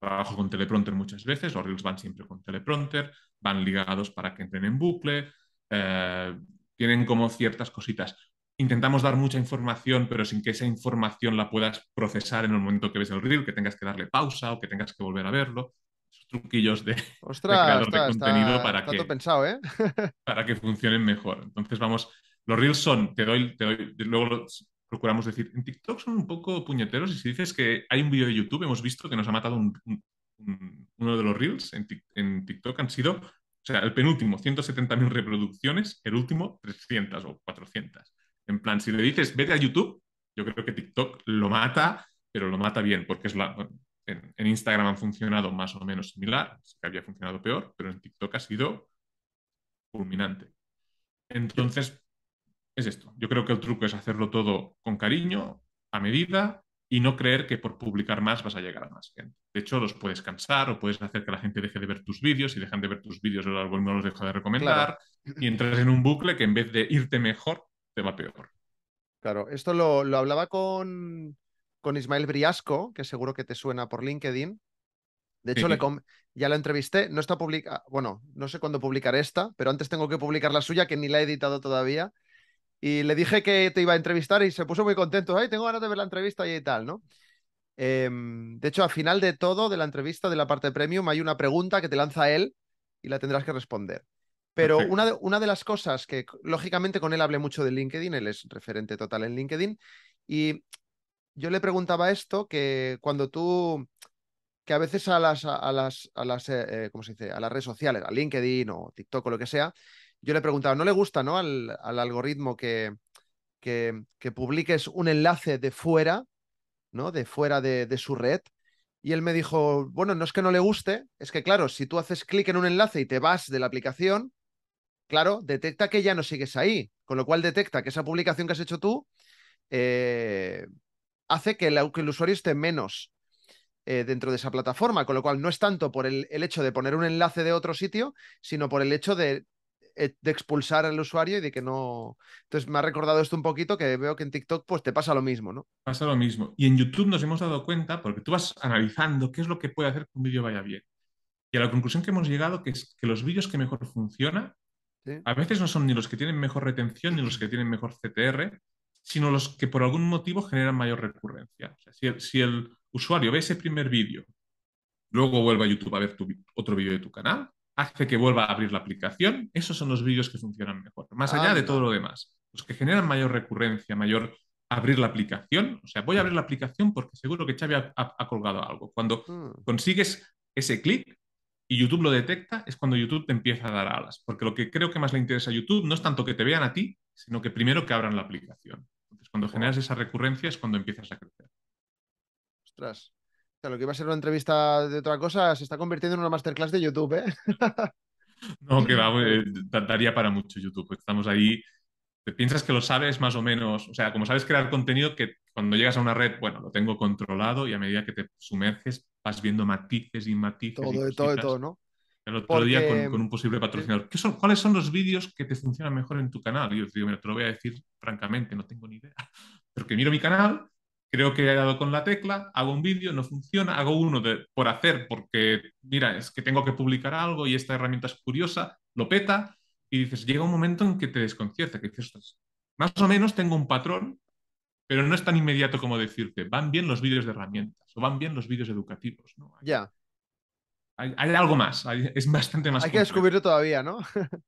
trabajo con teleprompter muchas veces, los reels van siempre con teleprompter, van ligados para que entren en bucle, eh, tienen como ciertas cositas intentamos dar mucha información, pero sin que esa información la puedas procesar en el momento que ves el reel, que tengas que darle pausa o que tengas que volver a verlo. Esos truquillos de, creador de contenido para, que, pensado, ¿eh? para que funcionen mejor. Entonces, vamos, los reels son, te doy, te doy, luego procuramos decir, en TikTok son un poco puñeteros y si dices que hay un vídeo de YouTube, hemos visto que nos ha matado uno de los reels en, en TikTok, han sido o sea, el penúltimo, 170.000 reproducciones, el último, 300 o 400. En plan, si le dices, vete a YouTube, yo creo que TikTok lo mata, pero lo mata bien, porque es la, en, Instagram han funcionado más o menos similar, que había funcionado peor, pero en TikTok ha sido culminante. Entonces, es esto. Yo creo que el truco es hacerlo todo con cariño, a medida, y no creer que por publicar más vas a llegar a más gente. De hecho, los puedes cansar o puedes hacer que la gente deje de ver tus vídeos. y dejan de ver tus vídeos, el no los deja de recomendar. Y entras en un bucle que en vez de irte mejor, tema peor. Claro, esto lo, hablaba con, con Ismael Briasco, que seguro que te suena por LinkedIn. De hecho, le ya la entrevisté. No está publica bueno, no sé cuándo publicaré esta, pero antes tengo que publicar la suya, que ni la he editado todavía. Y le dije que te iba a entrevistar y se puso muy contento. Ay, tengo ganas de ver la entrevista y tal, ¿no? Em, de hecho, al final de todo, de la entrevista, de la parte premium, hay una pregunta que te lanza él y la tendrás que responder. Pero una de, las cosas que, lógicamente, con él hablé mucho de LinkedIn, él es referente total en LinkedIn, y yo le preguntaba esto, que cuando tú, que a veces a las, a las, a las eh, eh, se dice? A las redes sociales, a LinkedIn o TikTok o lo que sea, yo le preguntaba, ¿no le gusta, no, al, algoritmo que, que, que, publiques un enlace de fuera, ¿no? De fuera de su red, y él me dijo, bueno, no es que no le guste, es que claro, si tú haces clic en un enlace y te vas de la aplicación, claro, detecta que ya no sigues ahí, con lo cual detecta que esa publicación que has hecho tú eh, hace que el, usuario esté menos eh, dentro de esa plataforma, con lo cual no es tanto por el, hecho de poner un enlace de otro sitio, sino por el hecho eh, de, expulsar al usuario y de que no... Entonces me ha recordado esto un poquito, que veo que en TikTok pues te pasa lo mismo, ¿no? Pasa lo mismo. Y en YouTube nos hemos dado cuenta, porque tú vas analizando qué es lo que puede hacer que un vídeo vaya bien. Y a la conclusión que hemos llegado que es que los vídeos que mejor funcionan a veces no son ni los que tienen mejor retención ni los que tienen mejor CTR, sino los que por algún motivo generan mayor recurrencia. si, el, usuario ve ese primer vídeo, luego vuelve a YouTube a ver otro vídeo de tu canal, hace que vuelva a abrir la aplicación, esos son los vídeos que funcionan mejor, más allá de todo lo demás. Los que generan mayor recurrencia, mayor abrir la aplicación, o sea, voy a abrir la aplicación porque seguro que Xavi ha colgado algo. Cuando mm. consigues ese clic, y YouTube lo detecta, es cuando YouTube te empieza a dar alas. Porque lo que creo que más le interesa a YouTube no es tanto que te vean a ti, sino que primero que abran la aplicación. Entonces, cuando generas esa recurrencia es cuando empiezas a crecer. Ostras. O lo que iba a ser una entrevista de otra cosa se está convirtiendo en una masterclass de YouTube, ¿eh? no, que eh, daría para mucho YouTube. Estamos ahí. Te piensas que lo sabes más o menos, o sea, como sabes crear contenido que cuando llegas a una red, bueno, lo tengo controlado y a medida que te sumerges vas viendo matices y matices. Todo, de todo, todo, ¿no? El otro día con, un posible eh, patrocinador. son, ¿Cuáles son los vídeos que te funcionan mejor en tu canal? Y yo digo, te lo voy a decir francamente, no tengo ni idea. Porque miro mi canal, creo que he dado con la tecla, hago un vídeo, no funciona, hago uno de, por hacer, porque mira, es que tengo que publicar algo y esta herramienta es curiosa, lo peta, y dices, llega un momento en que te desconcierta, que dices, más o menos tengo un patrón pero no es tan inmediato como decirte, van bien los vídeos de herramientas o van bien los vídeos educativos. ¿no? Ya. Hay, algo más, es bastante más. Hay que descubrirlo todavía, ¿no?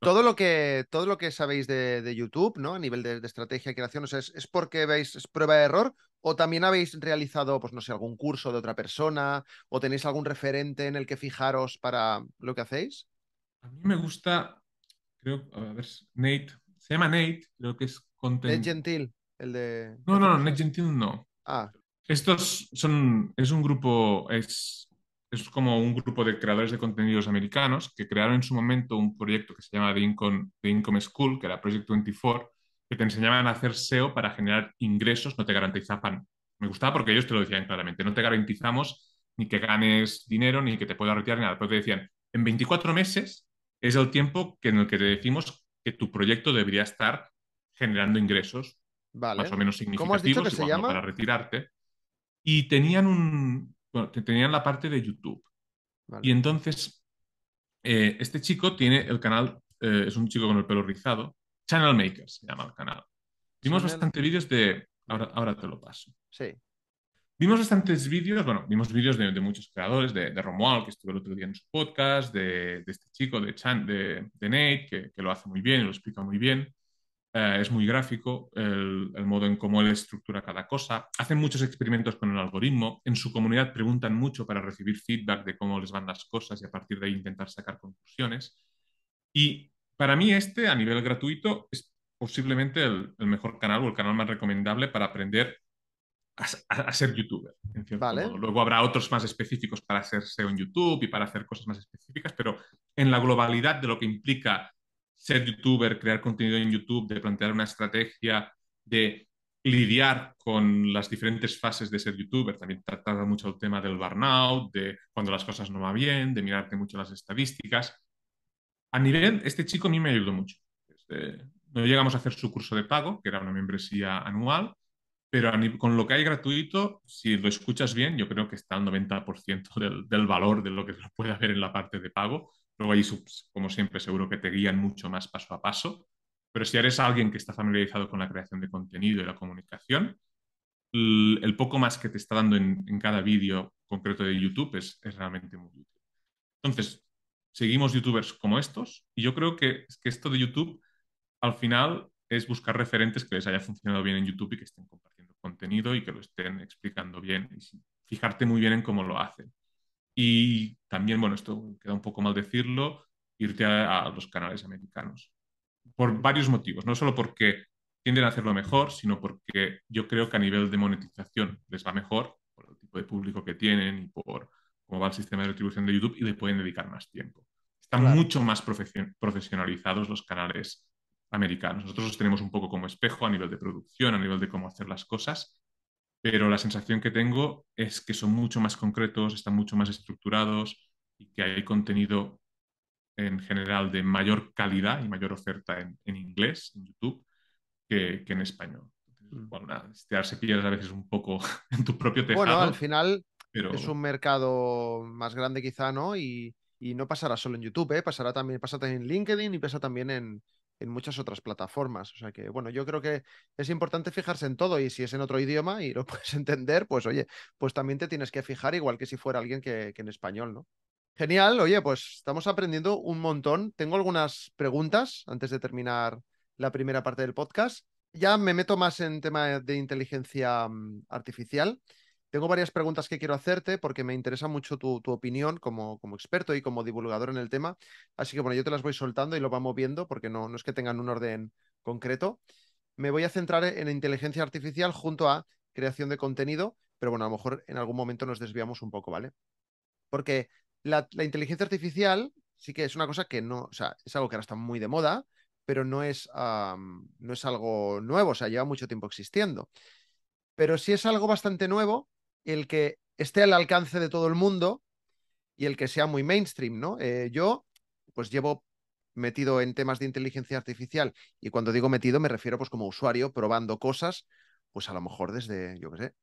todo, lo que, todo lo que sabéis de, YouTube, ¿no? A nivel de, estrategia y creación, ¿es, porque veis prueba de error? ¿O también habéis realizado, pues no sé, algún curso de otra persona? ¿O tenéis algún referente en el que fijaros para lo que hacéis? A mí me gusta, creo, a ver, Nate, se llama Nate, creo que es content. Es Gentil. El No, no, no, Next no. Ah. Estos son, es un grupo, es, es como un grupo de creadores de contenidos americanos que crearon en su momento un proyecto que se llama The Income, School, que era Project 24, que te enseñaban a hacer SEO para generar ingresos, no te garantizaban. Me gustaba porque ellos te lo decían claramente, no te garantizamos ni que ganes dinero, ni que te pueda retirar, nada. Pero te decían, en 24 meses es el tiempo que en el que te decimos que tu proyecto debería estar generando ingresos más o menos significativos que se llama? para retirarte. Y tenían un. Bueno, tenían la parte de YouTube. Y entonces, eh, este chico tiene el canal, eh, es un chico con el pelo rizado, Channel Makers se llama el canal. Vimos bastantes vídeos de. Ahora, ahora te lo paso. Sí. Vimos bastantes vídeos, bueno, vimos vídeos de, muchos creadores, de, de Romuald, que estuvo el otro día en su podcast, de, este chico, de, Chan, de, Nate, que, que, lo hace muy bien, lo explica muy bien. Eh, es muy gráfico el, modo en cómo él estructura cada cosa. Hacen muchos experimentos con el algoritmo. En su comunidad preguntan mucho para recibir feedback de cómo les van las cosas y a partir de ahí intentar sacar conclusiones. Y para mí este, a nivel gratuito, es posiblemente el, mejor canal o el canal más recomendable para aprender a, ser youtuber. Luego habrá otros más específicos para hacerse en YouTube y para hacer cosas más específicas, pero en la globalidad de lo que implica ser youtuber, crear contenido en YouTube, de plantear una estrategia, de lidiar con las diferentes fases de ser youtuber. También trata mucho el tema del burnout, de cuando las cosas no van bien, de mirarte mucho las estadísticas. A nivel, este chico a mí me ayudó mucho. Este, no llegamos a hacer su curso de pago, que era una membresía anual, pero con lo que hay gratuito, si lo escuchas bien, yo creo que está al 90% del, valor de lo que puede haber en la parte de pago. Luego ahí, como siempre, seguro que te guían mucho más paso a paso. Pero si eres alguien que está familiarizado con la creación de contenido y la comunicación, el poco más que te está dando en, cada vídeo concreto de YouTube es, realmente muy útil. Entonces, seguimos youtubers como estos y yo creo que, que esto de YouTube al final es buscar referentes que les haya funcionado bien en YouTube y que estén compartiendo contenido y que lo estén explicando bien y fijarte muy bien en cómo lo hacen. Y también, bueno, esto queda un poco mal decirlo, irte a, los canales americanos. Por varios motivos, no solo porque tienden a hacerlo mejor, sino porque yo creo que a nivel de monetización les va mejor por el tipo de público que tienen y por cómo va el sistema de retribución de YouTube y le pueden dedicar más tiempo. Están mucho más profesionalizados los canales americanos. Nosotros los tenemos un poco como espejo a nivel de producción, a nivel de cómo hacer las cosas pero la sensación que tengo es que son mucho más concretos, están mucho más estructurados y que hay contenido en general de mayor calidad y mayor oferta en, inglés, en YouTube, que, en español. Mm. bueno, nada, a veces un poco en tu propio tejado. Bueno, al final es un mercado más grande quizá, ¿no? Y, y no pasará solo en YouTube, ¿eh? pasará también, pasa también en LinkedIn y pasa también en, en muchas otras plataformas. O sea que, bueno, yo creo que es importante fijarse en todo y si es en otro idioma y lo puedes entender, pues oye, pues también te tienes que fijar igual que si fuera alguien que, en español, ¿no? Genial, oye, pues estamos aprendiendo un montón. Tengo algunas preguntas antes de terminar la primera parte del podcast. Ya me meto más en tema de inteligencia mm, artificial. Tengo varias preguntas que quiero hacerte porque me interesa mucho tu, opinión como, como, experto y como divulgador en el tema. Así que bueno, yo te las voy soltando y lo vamos viendo porque no, no es que tengan un orden concreto. Me voy a centrar en inteligencia artificial junto a creación de contenido, pero bueno, a lo mejor en algún momento nos desviamos un poco, ¿vale? Porque la, inteligencia artificial sí que es una cosa que no, o sea, es algo que ahora está muy de moda, pero no es, no es algo nuevo, o sea, lleva mucho tiempo existiendo. Pero sí es algo bastante nuevo el que esté al alcance de todo el mundo y el que sea muy mainstream, ¿no? Eh, yo, pues llevo metido en temas de inteligencia artificial y cuando digo metido me refiero pues como usuario probando cosas, pues a lo mejor desde, yo qué sé,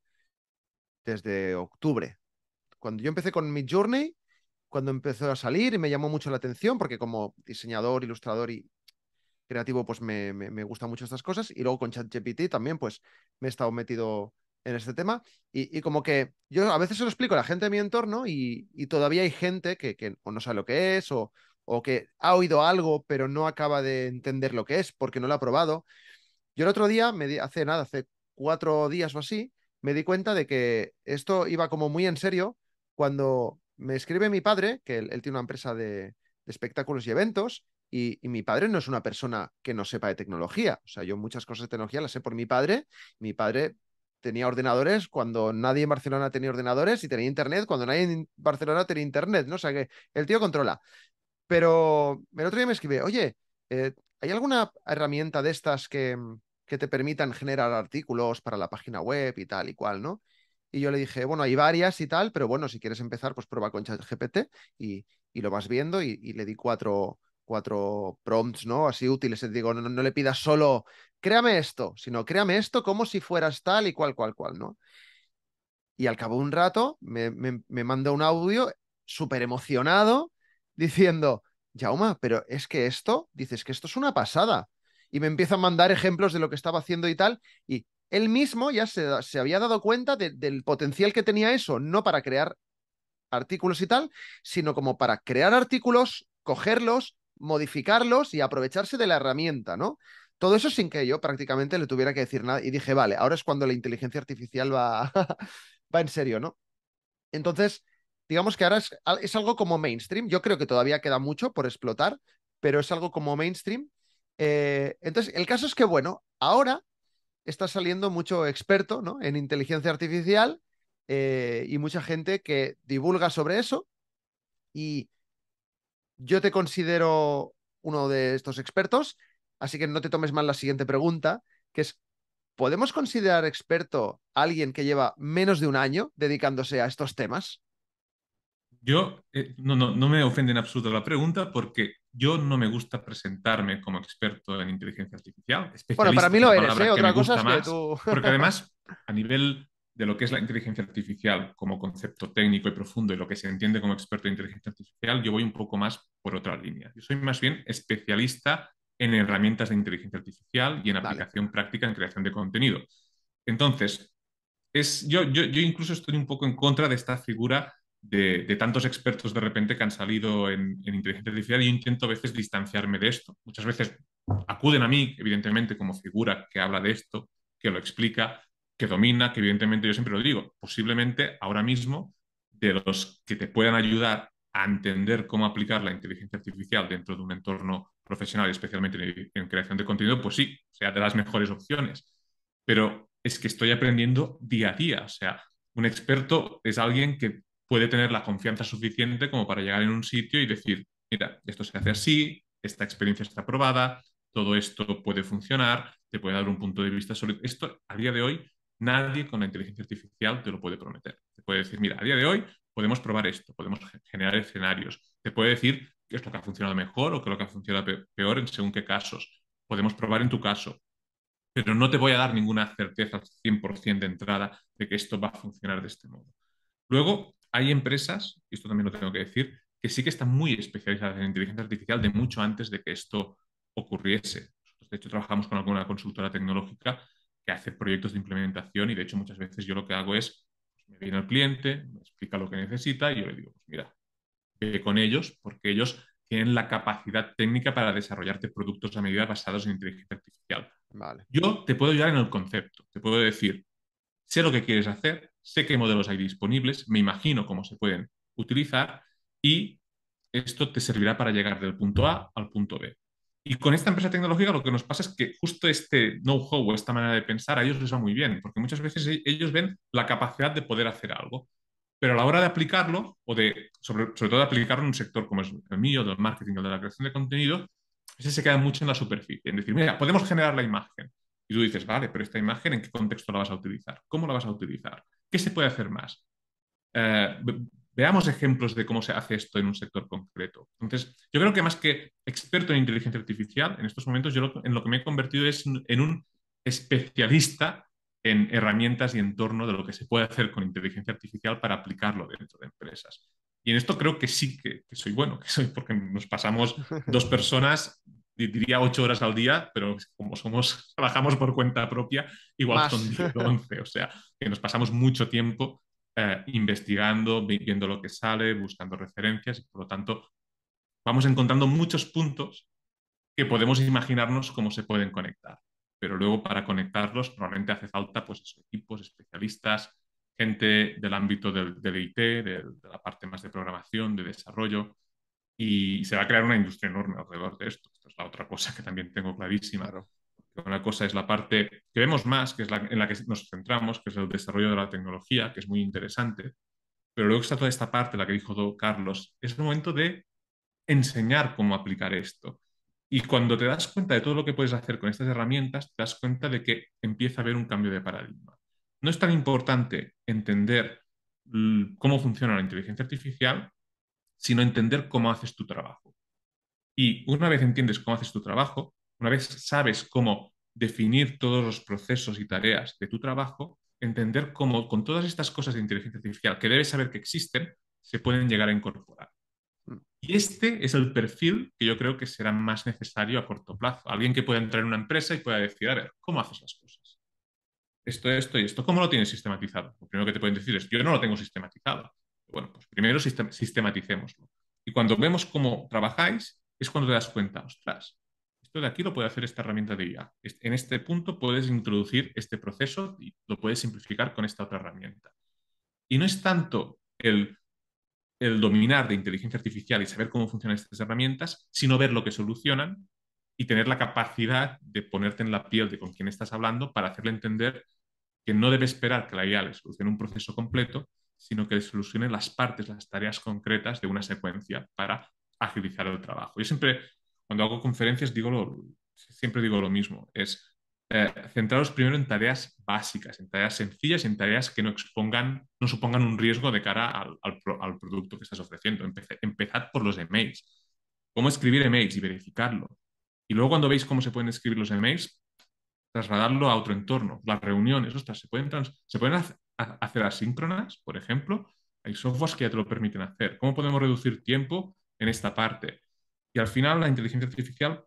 desde octubre. Cuando yo empecé con mi journey, cuando empezó a salir, y me llamó mucho la atención porque como diseñador, ilustrador y creativo, pues me, me, me gustan mucho estas cosas. Y luego con ChatGPT también, pues me he estado metido en este tema. Y, como que yo a veces se lo explico a la gente de mi entorno y, todavía hay gente que, no sabe lo que es o, que ha oído algo pero no acaba de entender lo que es porque no lo ha probado. Yo el otro día, me hace nada, hace cuatro días o así, me di cuenta de que esto iba como muy en serio cuando me escribe mi padre, que él, tiene una empresa de, espectáculos y eventos, y, y, mi padre no es una persona que no sepa de tecnología. O sea, yo muchas cosas de tecnología las sé por mi padre. Mi padre tenía ordenadores cuando nadie en Barcelona tenía ordenadores y tenía internet cuando nadie en Barcelona tenía internet, ¿no? O sea que el tío controla. Pero el otro día me escribe, oye, eh, ¿hay alguna herramienta de estas que, que te permitan generar artículos para la página web y tal y cual, ¿no? Y yo le dije, bueno, hay varias y tal, pero bueno, si quieres empezar, pues prueba con ChatGPT y, y lo vas viendo y, le di cuatro, cuatro prompts, ¿no? Así útiles. Digo, no, le pidas solo créame esto, sino créame esto como si fueras tal y cual, cual, cual, ¿no? Y al cabo de un rato me, me, manda un audio súper emocionado diciendo, Jauma, pero es que esto, dices que esto es una pasada. Y me empieza a mandar ejemplos de lo que estaba haciendo y tal. Y él mismo ya se, había dado cuenta del potencial que tenía eso, no para crear artículos y tal, sino como para crear artículos, cogerlos, modificarlos y aprovecharse de la herramienta, ¿no? Todo eso sin que yo prácticamente le tuviera que decir nada y dije, vale, ahora es cuando la inteligencia artificial va, va en serio, ¿no? Entonces, digamos que ahora es, algo como mainstream. Yo creo que todavía queda mucho por explotar, pero es algo como mainstream. Eh, entonces, el caso es que, bueno, ahora está saliendo mucho experto en inteligencia artificial eh, y mucha gente que divulga sobre eso. Y yo te considero uno de estos expertos Así que no te tomes mal la siguiente pregunta, que es, ¿podemos considerar experto a alguien que lleva menos de un año dedicándose a estos temas? Yo, eh, no, no, me ofende en absoluto la pregunta porque yo no me gusta presentarme como experto en inteligencia artificial. Bueno, para mí lo eres, ¿eh? Otra cosa es Porque además, a nivel de lo que es la inteligencia artificial como concepto técnico y profundo y lo que se entiende como experto en inteligencia artificial, yo voy un poco más por otra línea. Yo soy más bien especialista en herramientas de inteligencia artificial y en aplicación práctica en creación de contenido. Entonces, es, yo, yo, incluso estoy un poco en contra de esta figura de, tantos expertos de repente que han salido en, en, inteligencia artificial y yo intento a veces distanciarme de esto. Muchas veces acuden a mí, evidentemente, como figura que habla de esto, que lo explica, que domina, que evidentemente yo siempre lo digo, posiblemente ahora mismo de los que te puedan ayudar a entender cómo aplicar la inteligencia artificial dentro de un entorno profesional, especialmente en creación de contenido, pues sí, sea de las mejores opciones. Pero es que estoy aprendiendo día a día. O sea, un experto es alguien que puede tener la confianza suficiente como para llegar en un sitio y decir, mira, esto se hace así, esta experiencia está probada, todo esto puede funcionar, te puede dar un punto de vista sobre esto. A día de hoy, nadie con la inteligencia artificial te lo puede prometer. Te puede decir, mira, a día de hoy podemos probar esto, podemos generar escenarios. Te puede decir qué es lo que ha funcionado mejor o qué es lo que ha funcionado peor en según qué casos. Podemos probar en tu caso, pero no te voy a dar ninguna certeza 100% de entrada de que esto va a funcionar de este modo. Luego, hay empresas, y esto también lo tengo que decir, que sí que están muy especializadas en inteligencia artificial de mucho antes de que esto ocurriese. de hecho, trabajamos con alguna consultora tecnológica que hace proyectos de implementación y, de hecho, muchas veces yo lo que hago es, pues, me viene el cliente, me explica lo que necesita y yo le digo, pues mira, eh, con ellos, porque ellos tienen la capacidad técnica para desarrollarte productos a medida basados en inteligencia artificial. Yo te puedo ayudar en el concepto, te puedo decir, sé lo que quieres hacer, sé qué modelos hay disponibles, me imagino cómo se pueden utilizar y esto te servirá para llegar del punto A al punto B. Y con esta empresa tecnológica lo que nos pasa es que justo este know-how, o esta manera de pensar, a ellos les va muy bien, porque muchas veces e-, ellos ven la capacidad de poder hacer algo pero a la hora de aplicarlo, o de, sobre, todo de aplicarlo en un sector como es el mío, del marketing o de la creación de contenido, ese se queda mucho en la superficie. En decir, mira, podemos generar la imagen. Y tú dices, vale, pero esta imagen, ¿en qué contexto la vas a utilizar? ¿Cómo la vas a utilizar? ¿Qué se puede hacer más? Eh, veamos ejemplos de cómo se hace esto en un sector concreto. Entonces, yo creo que más que experto en inteligencia artificial, en estos momentos yo en lo que me he convertido es en un especialista en herramientas y en torno de lo que se puede hacer con inteligencia artificial para aplicarlo dentro de empresas. Y en esto creo que sí que, soy bueno, que soy porque nos pasamos dos personas, diría ocho horas al día, pero como somos, trabajamos por cuenta propia, igual son diez o 11, o sea, que nos pasamos mucho tiempo eh, investigando, viendo lo que sale, buscando referencias, y por lo tanto vamos encontrando muchos puntos que podemos imaginarnos cómo se pueden conectar pero luego para conectarlos normalmente hace falta pues, equipos, especialistas, gente del ámbito del, IT, de, la parte más de programación, de desarrollo, y se va a crear una industria enorme alrededor de esto. Esto es la otra cosa que también tengo clarísima. Una cosa es la parte que vemos más, que es en la que nos centramos, que es el desarrollo de la tecnología, que es muy interesante, pero luego está toda esta parte, la que dijo Carlos, es el momento de enseñar cómo aplicar esto. Y cuando te das cuenta de todo lo que puedes hacer con estas herramientas, te das cuenta de que empieza a haber un cambio de paradigma. No es tan importante entender cómo funciona la inteligencia artificial, sino entender cómo haces tu trabajo. Y una vez entiendes cómo haces tu trabajo, una vez sabes cómo definir todos los procesos y tareas de tu trabajo, entender cómo con todas estas cosas de inteligencia artificial que debes saber que existen, se pueden llegar a incorporar. Y este es el perfil que yo creo que será más necesario a corto plazo. Alguien que pueda entrar en una empresa y pueda decir, a ver, ¿cómo haces las cosas? Esto, esto y esto, ¿cómo lo tienes sistematizado? Lo primero que te pueden decir es, yo no lo tengo sistematizado. Bueno, pues primero sistematicémoslo. Y cuando vemos cómo trabajáis, es cuando te das cuenta, ostras, esto de aquí lo puede hacer esta herramienta de IA. En este punto puedes introducir este proceso y lo puedes simplificar con esta otra herramienta. Y no es tanto el el dominar de inteligencia artificial y saber cómo funcionan estas herramientas, sino ver lo que solucionan y tener la capacidad de ponerte en la piel de con quien estás hablando para hacerle entender que no debe esperar que la IA le solucione un proceso completo, sino que le solucione las partes, las tareas concretas de una secuencia para agilizar el trabajo. Yo siempre, cuando hago conferencias, digo lo, siempre digo lo mismo, es eh, centraros primero en tareas básicas, en tareas sencillas, en tareas que no expongan, no supongan un riesgo de cara al, producto que estás ofreciendo. empezad por los emails. Cómo escribir emails y verificarlo. Y luego cuando veis cómo se pueden escribir los emails, trasladarlo a otro entorno. Las reuniones, ostras, se pueden, se pueden hacer, hacer asíncronas, por ejemplo. Hay softwares que ya te lo permiten hacer. ¿Cómo podemos reducir tiempo en esta parte? Y al final la inteligencia artificial,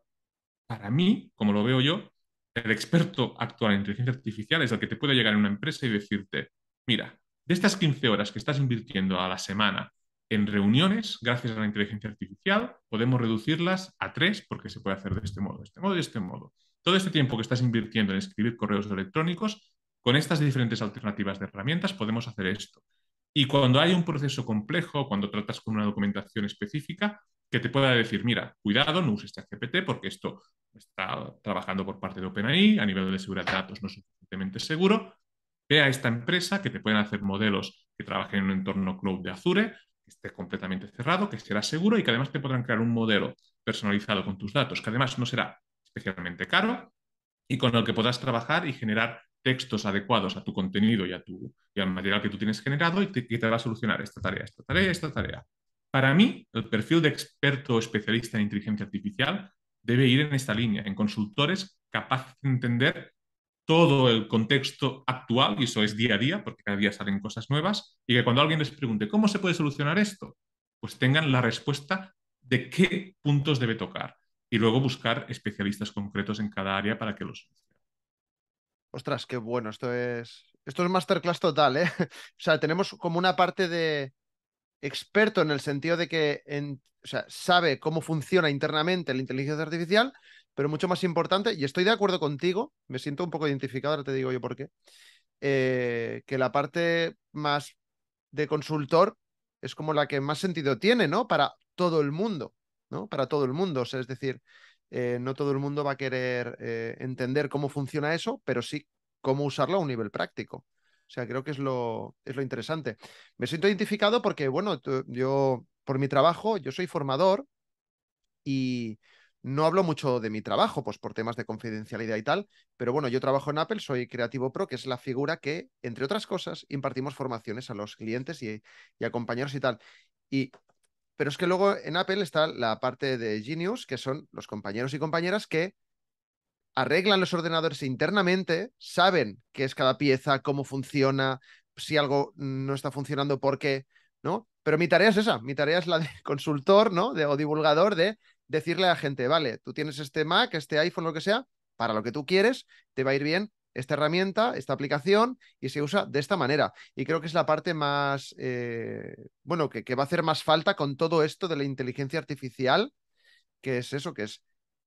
para mí, como lo veo yo, el experto actual en inteligencia artificial es el que te puede llegar a una empresa y decirte, mira, de estas 15 horas que estás invirtiendo a la semana en reuniones, gracias a la inteligencia artificial, podemos reducirlas a tres porque se puede hacer de este modo, de este modo y de este modo. Todo este tiempo que estás invirtiendo en escribir correos electrónicos, con estas diferentes alternativas de herramientas podemos hacer esto. Y cuando hay un proceso complejo, cuando tratas con una documentación específica, que te pueda decir, mira, cuidado, no uses este GPT porque esto está trabajando por parte de OpenAI, a nivel de seguridad de datos no es suficientemente seguro. Ve a esta empresa que te pueden hacer modelos que trabajen en un entorno cloud de Azure, que esté completamente cerrado, que será seguro y que además te podrán crear un modelo personalizado con tus datos, que además no será especialmente caro y con el que podrás trabajar y generar textos adecuados a tu contenido y, a tu, y al material que tú tienes generado y que te va a solucionar esta tarea, esta tarea, esta tarea. Para mí, el perfil de experto o especialista en inteligencia artificial debe ir en esta línea, en consultores capaces de entender todo el contexto actual, y eso es día a día, porque cada día salen cosas nuevas, y que cuando alguien les pregunte, ¿cómo se puede solucionar esto? Pues tengan la respuesta de qué puntos debe tocar, y luego buscar especialistas concretos en cada área para que los Ostras, qué bueno, esto es... Esto es masterclass total, ¿eh? O sea, tenemos como una parte de, experto en el sentido de que sabe cómo funciona internamente la inteligencia artificial, pero mucho más importante, y estoy de acuerdo contigo, me siento un poco identificado, ahora te digo yo por qué, eh, que la parte más de consultor es como la que más sentido tiene, ¿no? Para todo el mundo, ¿no? Para todo el mundo, es decir, eh, no todo el mundo va a querer eh, entender cómo funciona eso, pero sí cómo usarlo a un nivel práctico. O sea, creo que es lo, es lo interesante. Me siento identificado porque, bueno, yo, por mi trabajo, yo soy formador y no hablo mucho de mi trabajo, pues por temas de confidencialidad y tal, pero bueno, yo trabajo en Apple, soy Creativo Pro, que es la figura que, entre otras cosas, impartimos formaciones a los clientes y, y a compañeros y tal. Y, pero es que luego en Apple está la parte de Genius, que son los compañeros y compañeras que arreglan los ordenadores internamente, saben qué es cada pieza, cómo funciona, si algo no está funcionando, por qué, ¿no? Pero mi tarea es esa, mi tarea es la de consultor, ¿no? De, o divulgador de decirle a la gente, vale, tú tienes este Mac, este iPhone, lo que sea, para lo que tú quieres, te va a ir bien esta herramienta, esta aplicación, y se usa de esta manera. Y creo que es la parte más, eh, bueno, que, que va a hacer más falta con todo esto de la inteligencia artificial, que es eso, que es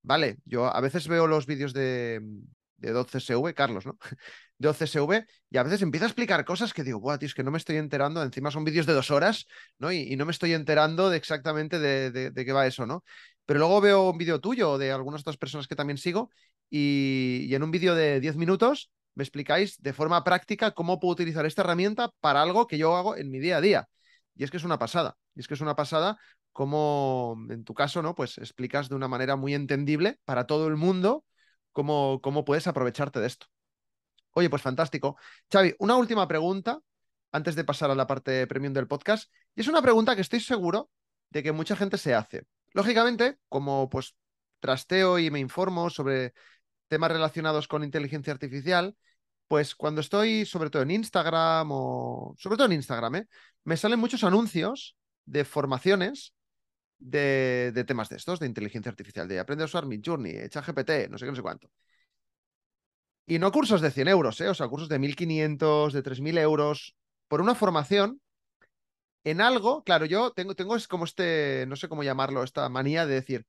Vale, yo a veces veo los vídeos de, mm, de 12SV, Carlos, ¿no? De 12SV, y a veces empieza a explicar cosas que digo, guau, tío, es que no me estoy enterando, encima son vídeos de dos horas, ¿no? Y, no me estoy enterando de exactamente de, de, qué va eso, ¿no? Pero luego veo un vídeo tuyo o de algunas otras personas que también sigo, y, y en un vídeo de 10 minutos me explicáis de forma práctica cómo puedo utilizar esta herramienta para algo que yo hago en mi día a día. Y es que es una pasada, y es que es una pasada cómo, en tu caso, ¿no? Pues explicas de una manera muy entendible para todo el mundo cómo, cómo puedes aprovecharte de esto. Oye, pues fantástico. Xavi, una última pregunta antes de pasar a la parte premium del podcast. Y es una pregunta que estoy seguro de que mucha gente se hace. Lógicamente, como pues trasteo y me informo sobre temas relacionados con inteligencia artificial, pues cuando estoy sobre todo en Instagram o sobre todo en Instagram, ¿eh? me salen muchos anuncios de formaciones de, temas de estos, de inteligencia artificial, de aprender a usar Midjourney, eh, Chat GPT, no sé qué, no sé cuánto. Y no cursos de 100 euros, ¿eh? o sea, cursos de 1.500, de 3.000 euros, por una formación en algo, claro, yo tengo, tengo es como este, no sé cómo llamarlo, esta manía de decir,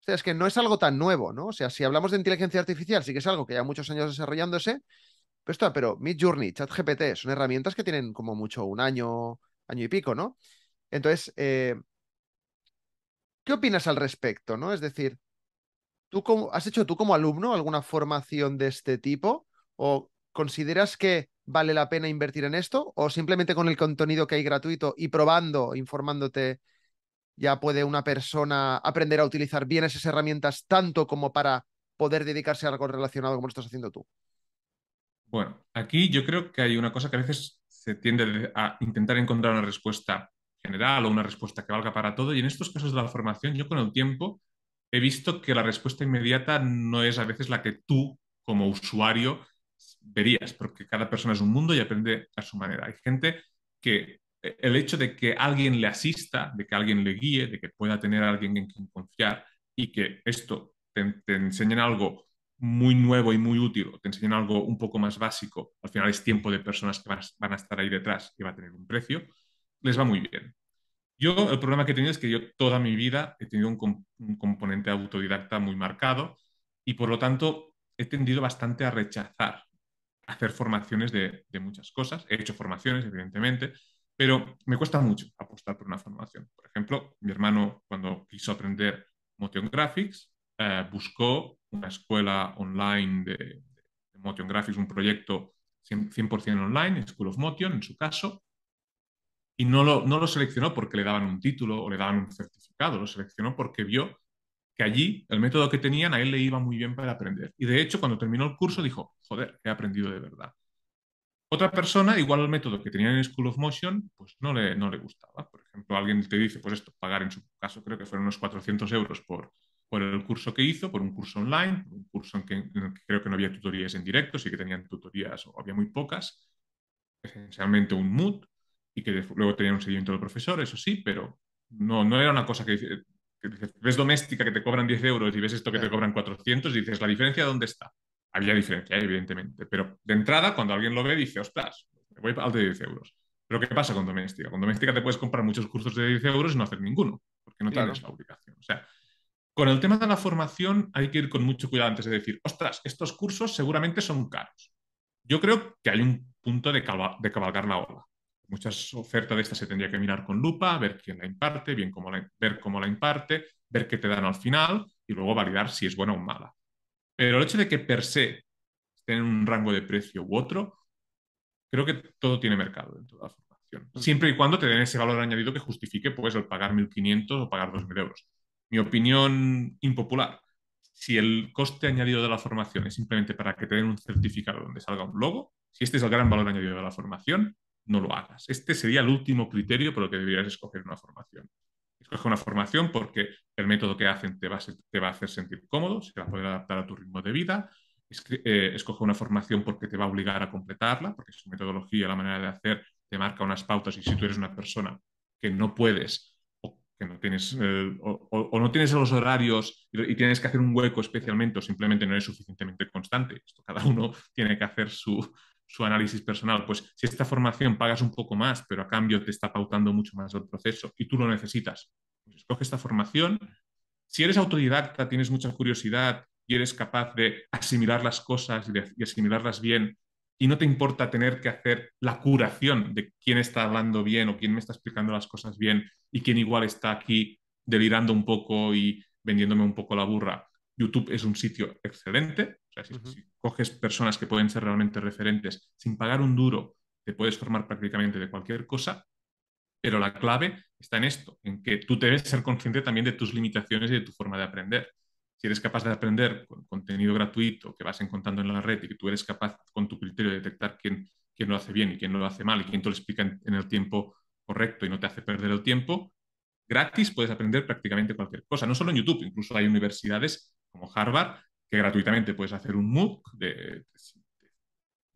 o sea, es que no es algo tan nuevo, ¿no? O sea, si hablamos de inteligencia artificial, sí que es algo que ya muchos años desarrollándose, pero, esto, pero Journey, ChatGPT, son herramientas que tienen como mucho un año, año y pico, ¿no? Entonces, eh, ¿Qué opinas al respecto? ¿no? Es decir, ¿tú ¿has hecho tú como alumno alguna formación de este tipo? ¿O consideras que vale la pena invertir en esto? ¿O simplemente con el contenido que hay gratuito y probando, informándote, ya puede una persona aprender a utilizar bien esas herramientas tanto como para poder dedicarse a algo relacionado como lo estás haciendo tú? Bueno, aquí yo creo que hay una cosa que a veces se tiende a intentar encontrar una respuesta general o una respuesta que valga para todo. Y en estos casos de la formación, yo con el tiempo he visto que la respuesta inmediata no es a veces la que tú como usuario verías, porque cada persona es un mundo y aprende a su manera. Hay gente que eh, el hecho de que alguien le asista, de que alguien le guíe, de que pueda tener a alguien en quien confiar y que esto te, enseñe algo muy nuevo y muy útil, o te enseñe algo un poco más básico, al final es tiempo de personas que van a estar ahí detrás y va a tener un precio, les va muy bien. Yo el problema que he tenido es que yo toda mi vida he tenido un, componente autodidacta muy marcado y por lo tanto he tendido bastante a rechazar hacer formaciones de, muchas cosas. He hecho formaciones, evidentemente, pero me cuesta mucho apostar por una formación. Por ejemplo, mi hermano cuando quiso aprender Motion Graphics, eh, buscó una escuela online de, Motion Graphics, un proyecto 100 online, School of Motion en su caso, y no lo, seleccionó porque le daban un título o le daban un certificado, lo seleccionó porque vio que allí el método que tenían a él le iba muy bien para aprender. Y de hecho, cuando terminó el curso, dijo, joder, he aprendido de verdad. Otra persona, igual al método que tenían en School of Motion, pues no le, no le gustaba. Por ejemplo, alguien te dice, pues esto, pagar en su caso creo que fueron unos 400 euros por, por el curso que hizo, por un curso online, un curso en, que, el que creo que no había tutorías en directo, sí que tenían tutorías o había muy pocas, esencialmente un MOOC y que luego tenían un seguimiento del profesor, eso sí, pero no, no era una cosa que, ves doméstica que te cobran 10 euros y ves esto que te cobran 400 y dices, ¿la diferencia dónde está? Había diferencia, evidentemente, pero de entrada, cuando alguien lo ve, dice, ostras, voy al de 10 euros. Pero ¿qué pasa con doméstica? Con doméstica te puedes comprar muchos cursos de 10 euros y no hacer ninguno, porque no te tienes la obligación. O sea, con el tema de la formación hay que ir con mucho cuidado antes de decir, ostras, estos cursos seguramente son caros. Yo creo que hay un punto de, de cabalgar la ola muchas ofertas de estas se tendría que mirar con lupa, ver quién la imparte, ver cómo la imparte, ver qué te dan al final y luego validar si es buena o mala. Pero el hecho de que per se estén en un rango de precio u otro, creo que todo tiene mercado dentro de la formación. Mm. Siempre y cuando te den ese valor añadido que justifique pues, el pagar 1.500 o pagar 2.000 euros. Mi opinión impopular, si el coste añadido de la formación es simplemente para que te den un certificado donde salga un logo, si este es el gran valor añadido de la formación, no lo hagas. Este sería el último criterio por el que deberías escoger una formación. Escoge una formación porque el método que hacen te va a, te va a hacer sentir cómodo, se va a poder adaptar a tu ritmo de vida. Eh, escoge una formación porque te va a obligar a completarla, porque su metodología, la manera de hacer, te marca unas pautas y si tú eres una persona que no puedes o que no tienes, eh, o, no tienes los horarios y, tienes que hacer un hueco especialmente o simplemente no eres suficientemente constante, esto cada uno tiene que hacer su, su análisis personal. Pues si esta formación pagas un poco más, pero a cambio te está pautando mucho más el proceso y tú lo necesitas, pues escoge esta formación. Si eres autodidacta, tienes mucha curiosidad y eres capaz de asimilar las cosas y, y asimilarlas bien, y no te importa tener que hacer la curación de quién está hablando bien o quién me está explicando las cosas bien y quién igual está aquí delirando un poco y vendiéndome un poco la burra. YouTube es un sitio excelente si, coges personas que pueden ser realmente referentes sin pagar un duro, te puedes formar prácticamente de cualquier cosa, pero la clave está en esto, en que tú debes ser consciente también de tus limitaciones y de tu forma de aprender. Si eres capaz de aprender con contenido gratuito que vas encontrando en la red y que tú eres capaz con tu criterio de detectar quién, quién lo hace bien y quién lo hace mal y quién te lo explica en el tiempo correcto y no te hace perder el tiempo, gratis puedes aprender prácticamente cualquier cosa, no solo en YouTube, incluso hay universidades como Harvard que gratuitamente puedes hacer un MOOC de,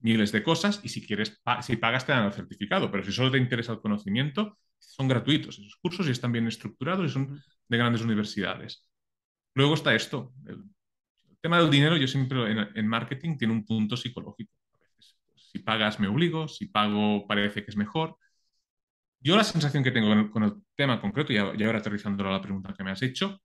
miles de cosas y si quieres, si pagas te dan el certificado, pero si solo te interesa el conocimiento, son gratuitos esos cursos y están bien estructurados y son de grandes universidades. Luego está esto, el, tema del dinero, yo siempre en, marketing tiene un punto psicológico. Pues, si pagas me obligo, si pago parece que es mejor. Yo la sensación que tengo con el, con el tema concreto, y ahora aterrizándolo a la pregunta que me has hecho,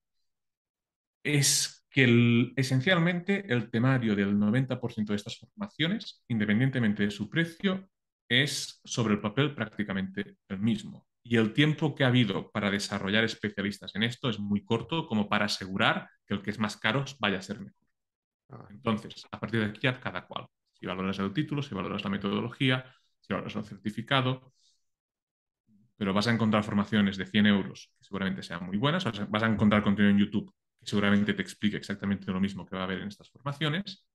es que esencialmente el temario del 90% de estas formaciones, independientemente de su precio, es sobre el papel prácticamente el mismo. Y el tiempo que ha habido para desarrollar especialistas en esto es muy corto como para asegurar que el que es más caro vaya a ser mejor. Ah. Entonces, a partir de aquí, cada cual. Si valoras el título, si valoras la metodología, si valoras el certificado, pero vas a encontrar formaciones de 100 euros que seguramente sean muy buenas, vas a encontrar contenido en YouTube seguramente te explique exactamente lo mismo que va a haber en estas formaciones.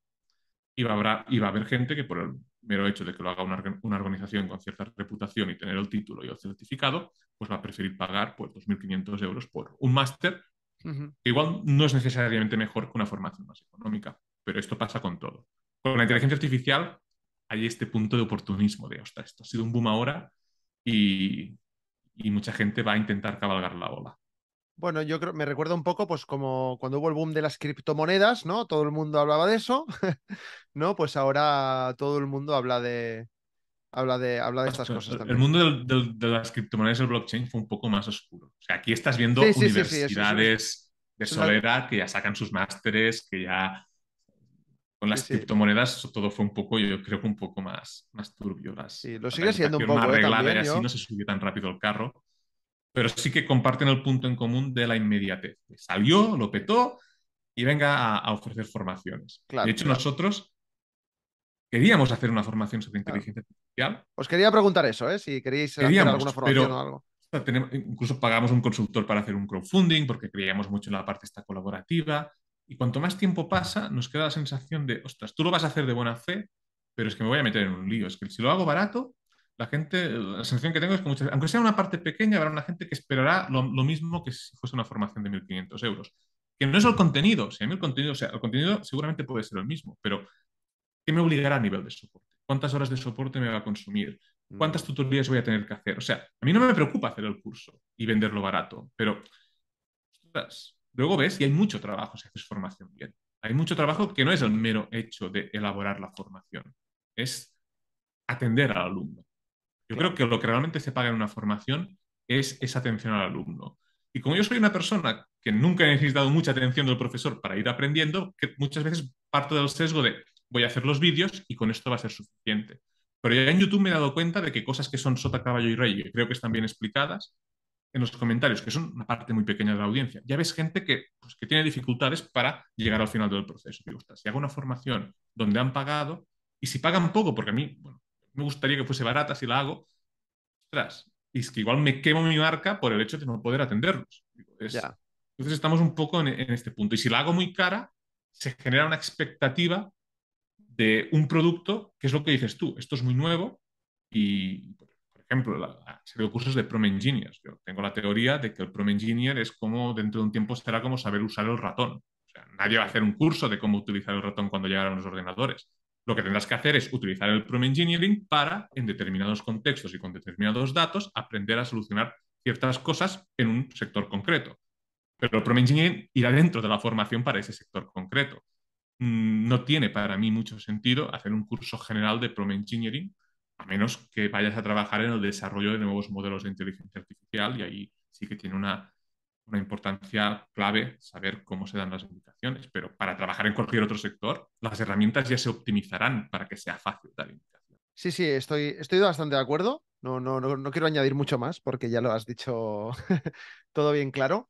Y va, a haber, gente que por el mero hecho de que lo haga una, organización con cierta reputación y tener el título y el certificado, pues va a preferir pagar pues, 2.500 euros por un máster, que igual no es necesariamente mejor que una formación más económica, pero esto pasa con todo. Con la inteligencia artificial hay este punto de oportunismo de, ostras, esto ha sido un boom ahora y mucha gente va a intentar cabalgar la ola. Bueno, yo creo, me recuerda un poco, pues como cuando hubo el boom de las criptomonedas, ¿no? Todo el mundo hablaba de eso, ¿no? Pues ahora todo el mundo habla de, habla de, habla de pues, estas cosas también. El mundo de las criptomonedas y el blockchain fue un poco más oscuro. O sea, aquí estás viendo universidades de soledad que ya sacan sus másteres, que ya con las criptomonedas todo fue un poco, yo creo que un poco más, más turbio. sí, lo sigue siendo un poco. Más así no se subió tan rápido el carro pero sí que comparten el punto en común de la inmediatez. Salió, lo petó y venga a, ofrecer formaciones. de hecho, nosotros queríamos hacer una formación sobre inteligencia artificial. Os quería preguntar eso, ¿eh? si queréis hacer alguna formación o algo. incluso pagamos un consultor para hacer un crowdfunding porque creíamos mucho en la parte esta colaborativa. Y cuanto más tiempo pasa, nos queda la sensación de, ostras, tú lo vas a hacer de buena fe, pero es que me voy a meter en un lío. Es que si lo hago barato, la gente, la sensación que tengo es que muchas, aunque sea una parte pequeña, habrá una gente que esperará lo, mismo que si fuese una formación de 1.500 euros. Que no es el contenido, si a mí el contenido, o sea, el contenido seguramente puede ser el mismo, pero ¿qué me obligará a nivel de soporte? ¿Cuántas horas de soporte me va a consumir? ¿Cuántas mm. tutorías voy a tener que hacer? O sea, a mí no me preocupa hacer el curso y venderlo barato, pero luego ves y hay mucho trabajo si haces formación bien. Hay mucho trabajo que no es el mero hecho de elaborar la formación, es atender al alumno yo creo que lo que realmente se paga en una formación es esa atención al alumno. Y como yo soy una persona que nunca he necesitado mucha atención del profesor para ir aprendiendo, que muchas veces parto del sesgo de voy a hacer los vídeos y con esto va a ser suficiente. Pero ya en YouTube me he dado cuenta de que cosas que son sota, caballo y rey, que creo que están bien explicadas, en los comentarios, que son una parte muy pequeña de la audiencia, ya ves gente que, pues, tiene dificultades para llegar al final del proceso. si hago una formación donde han pagado, y si pagan poco, porque a mí, bueno, me gustaría que fuese barata si la hago. Ostras, y es que igual me quemo mi marca por el hecho de no poder atenderlos. Entonces estamos un poco en, este punto. Y si la hago muy cara, se genera una expectativa de un producto, que es lo que dices tú, esto es muy nuevo y, por ejemplo, la, de cursos de Prom Engineers. Yo tengo la teoría de que el Prom Engineer es como, dentro de un tiempo será como saber usar el ratón. O sea, nadie va a hacer un curso de cómo utilizar el ratón cuando llegaran los ordenadores. Lo que tendrás que hacer es utilizar el Prompt Engineering para, en determinados contextos y con determinados datos, aprender a solucionar ciertas cosas en un sector concreto. Pero el Prompt Engineering irá dentro de la formación para ese sector concreto. Mm, no tiene para mí mucho sentido hacer un curso general de Prompt Engineering, a menos que vayas a trabajar en el desarrollo de nuevos modelos de inteligencia artificial y ahí sí que tiene una una importancia clave saber cómo se dan las indicaciones, pero para trabajar en cualquier otro sector, las herramientas ya se optimizarán para que sea fácil dar indicación. Sí, sí, estoy, estoy bastante de acuerdo. No, no, no, quiero añadir mucho más porque ya lo has dicho todo bien claro.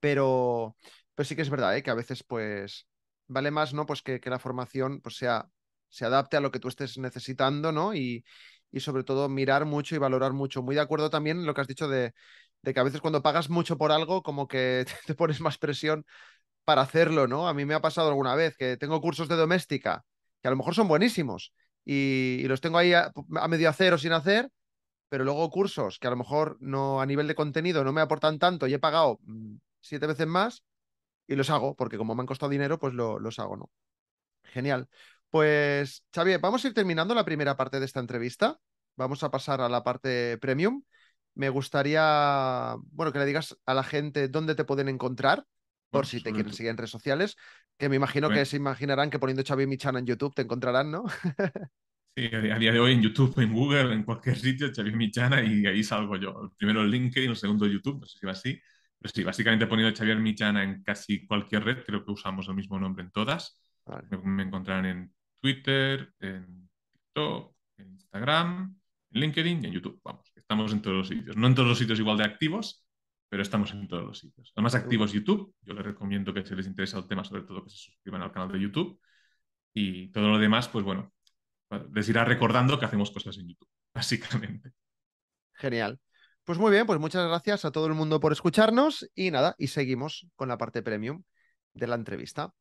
Pero, pero sí que es verdad ¿eh? que a veces pues vale más ¿no? pues que, la formación pues, sea, se adapte a lo que tú estés necesitando ¿no? y, y sobre todo mirar mucho y valorar mucho. Muy de acuerdo también en lo que has dicho de de que a veces cuando pagas mucho por algo, como que te pones más presión para hacerlo, ¿no? A mí me ha pasado alguna vez que tengo cursos de doméstica, que a lo mejor son buenísimos, y, los tengo ahí a, medio hacer o sin hacer, pero luego cursos que a lo mejor no a nivel de contenido no me aportan tanto y he pagado mm, siete veces más y los hago, porque como me han costado dinero, pues lo, los hago, ¿no? Genial. Pues, Xavier, vamos a ir terminando la primera parte de esta entrevista. Vamos a pasar a la parte premium me gustaría, bueno, que le digas a la gente dónde te pueden encontrar, por si te quieren seguir en redes sociales, que me imagino que se imaginarán que poniendo Xavi Michana en YouTube te encontrarán, ¿no? sí, a día de hoy en YouTube, en Google, en cualquier sitio, Xavi Michana y ahí salgo yo. El primero LinkedIn, el segundo YouTube, no sé si va así. Pero sí, básicamente poniendo Xavier Michana en casi cualquier red, creo que usamos el mismo nombre en todas. Me, me encontrarán en Twitter, en TikTok, en Instagram, en LinkedIn y en YouTube, vamos. Estamos en todos los sitios. No en todos los sitios igual de activos, pero estamos en todos los sitios. además más YouTube. Yo les recomiendo que si les interesa el tema, sobre todo que se suscriban al canal de YouTube. Y todo lo demás, pues bueno, les irá recordando que hacemos cosas en YouTube, básicamente. Genial. Pues muy bien, pues muchas gracias a todo el mundo por escucharnos y nada, y seguimos con la parte premium de la entrevista.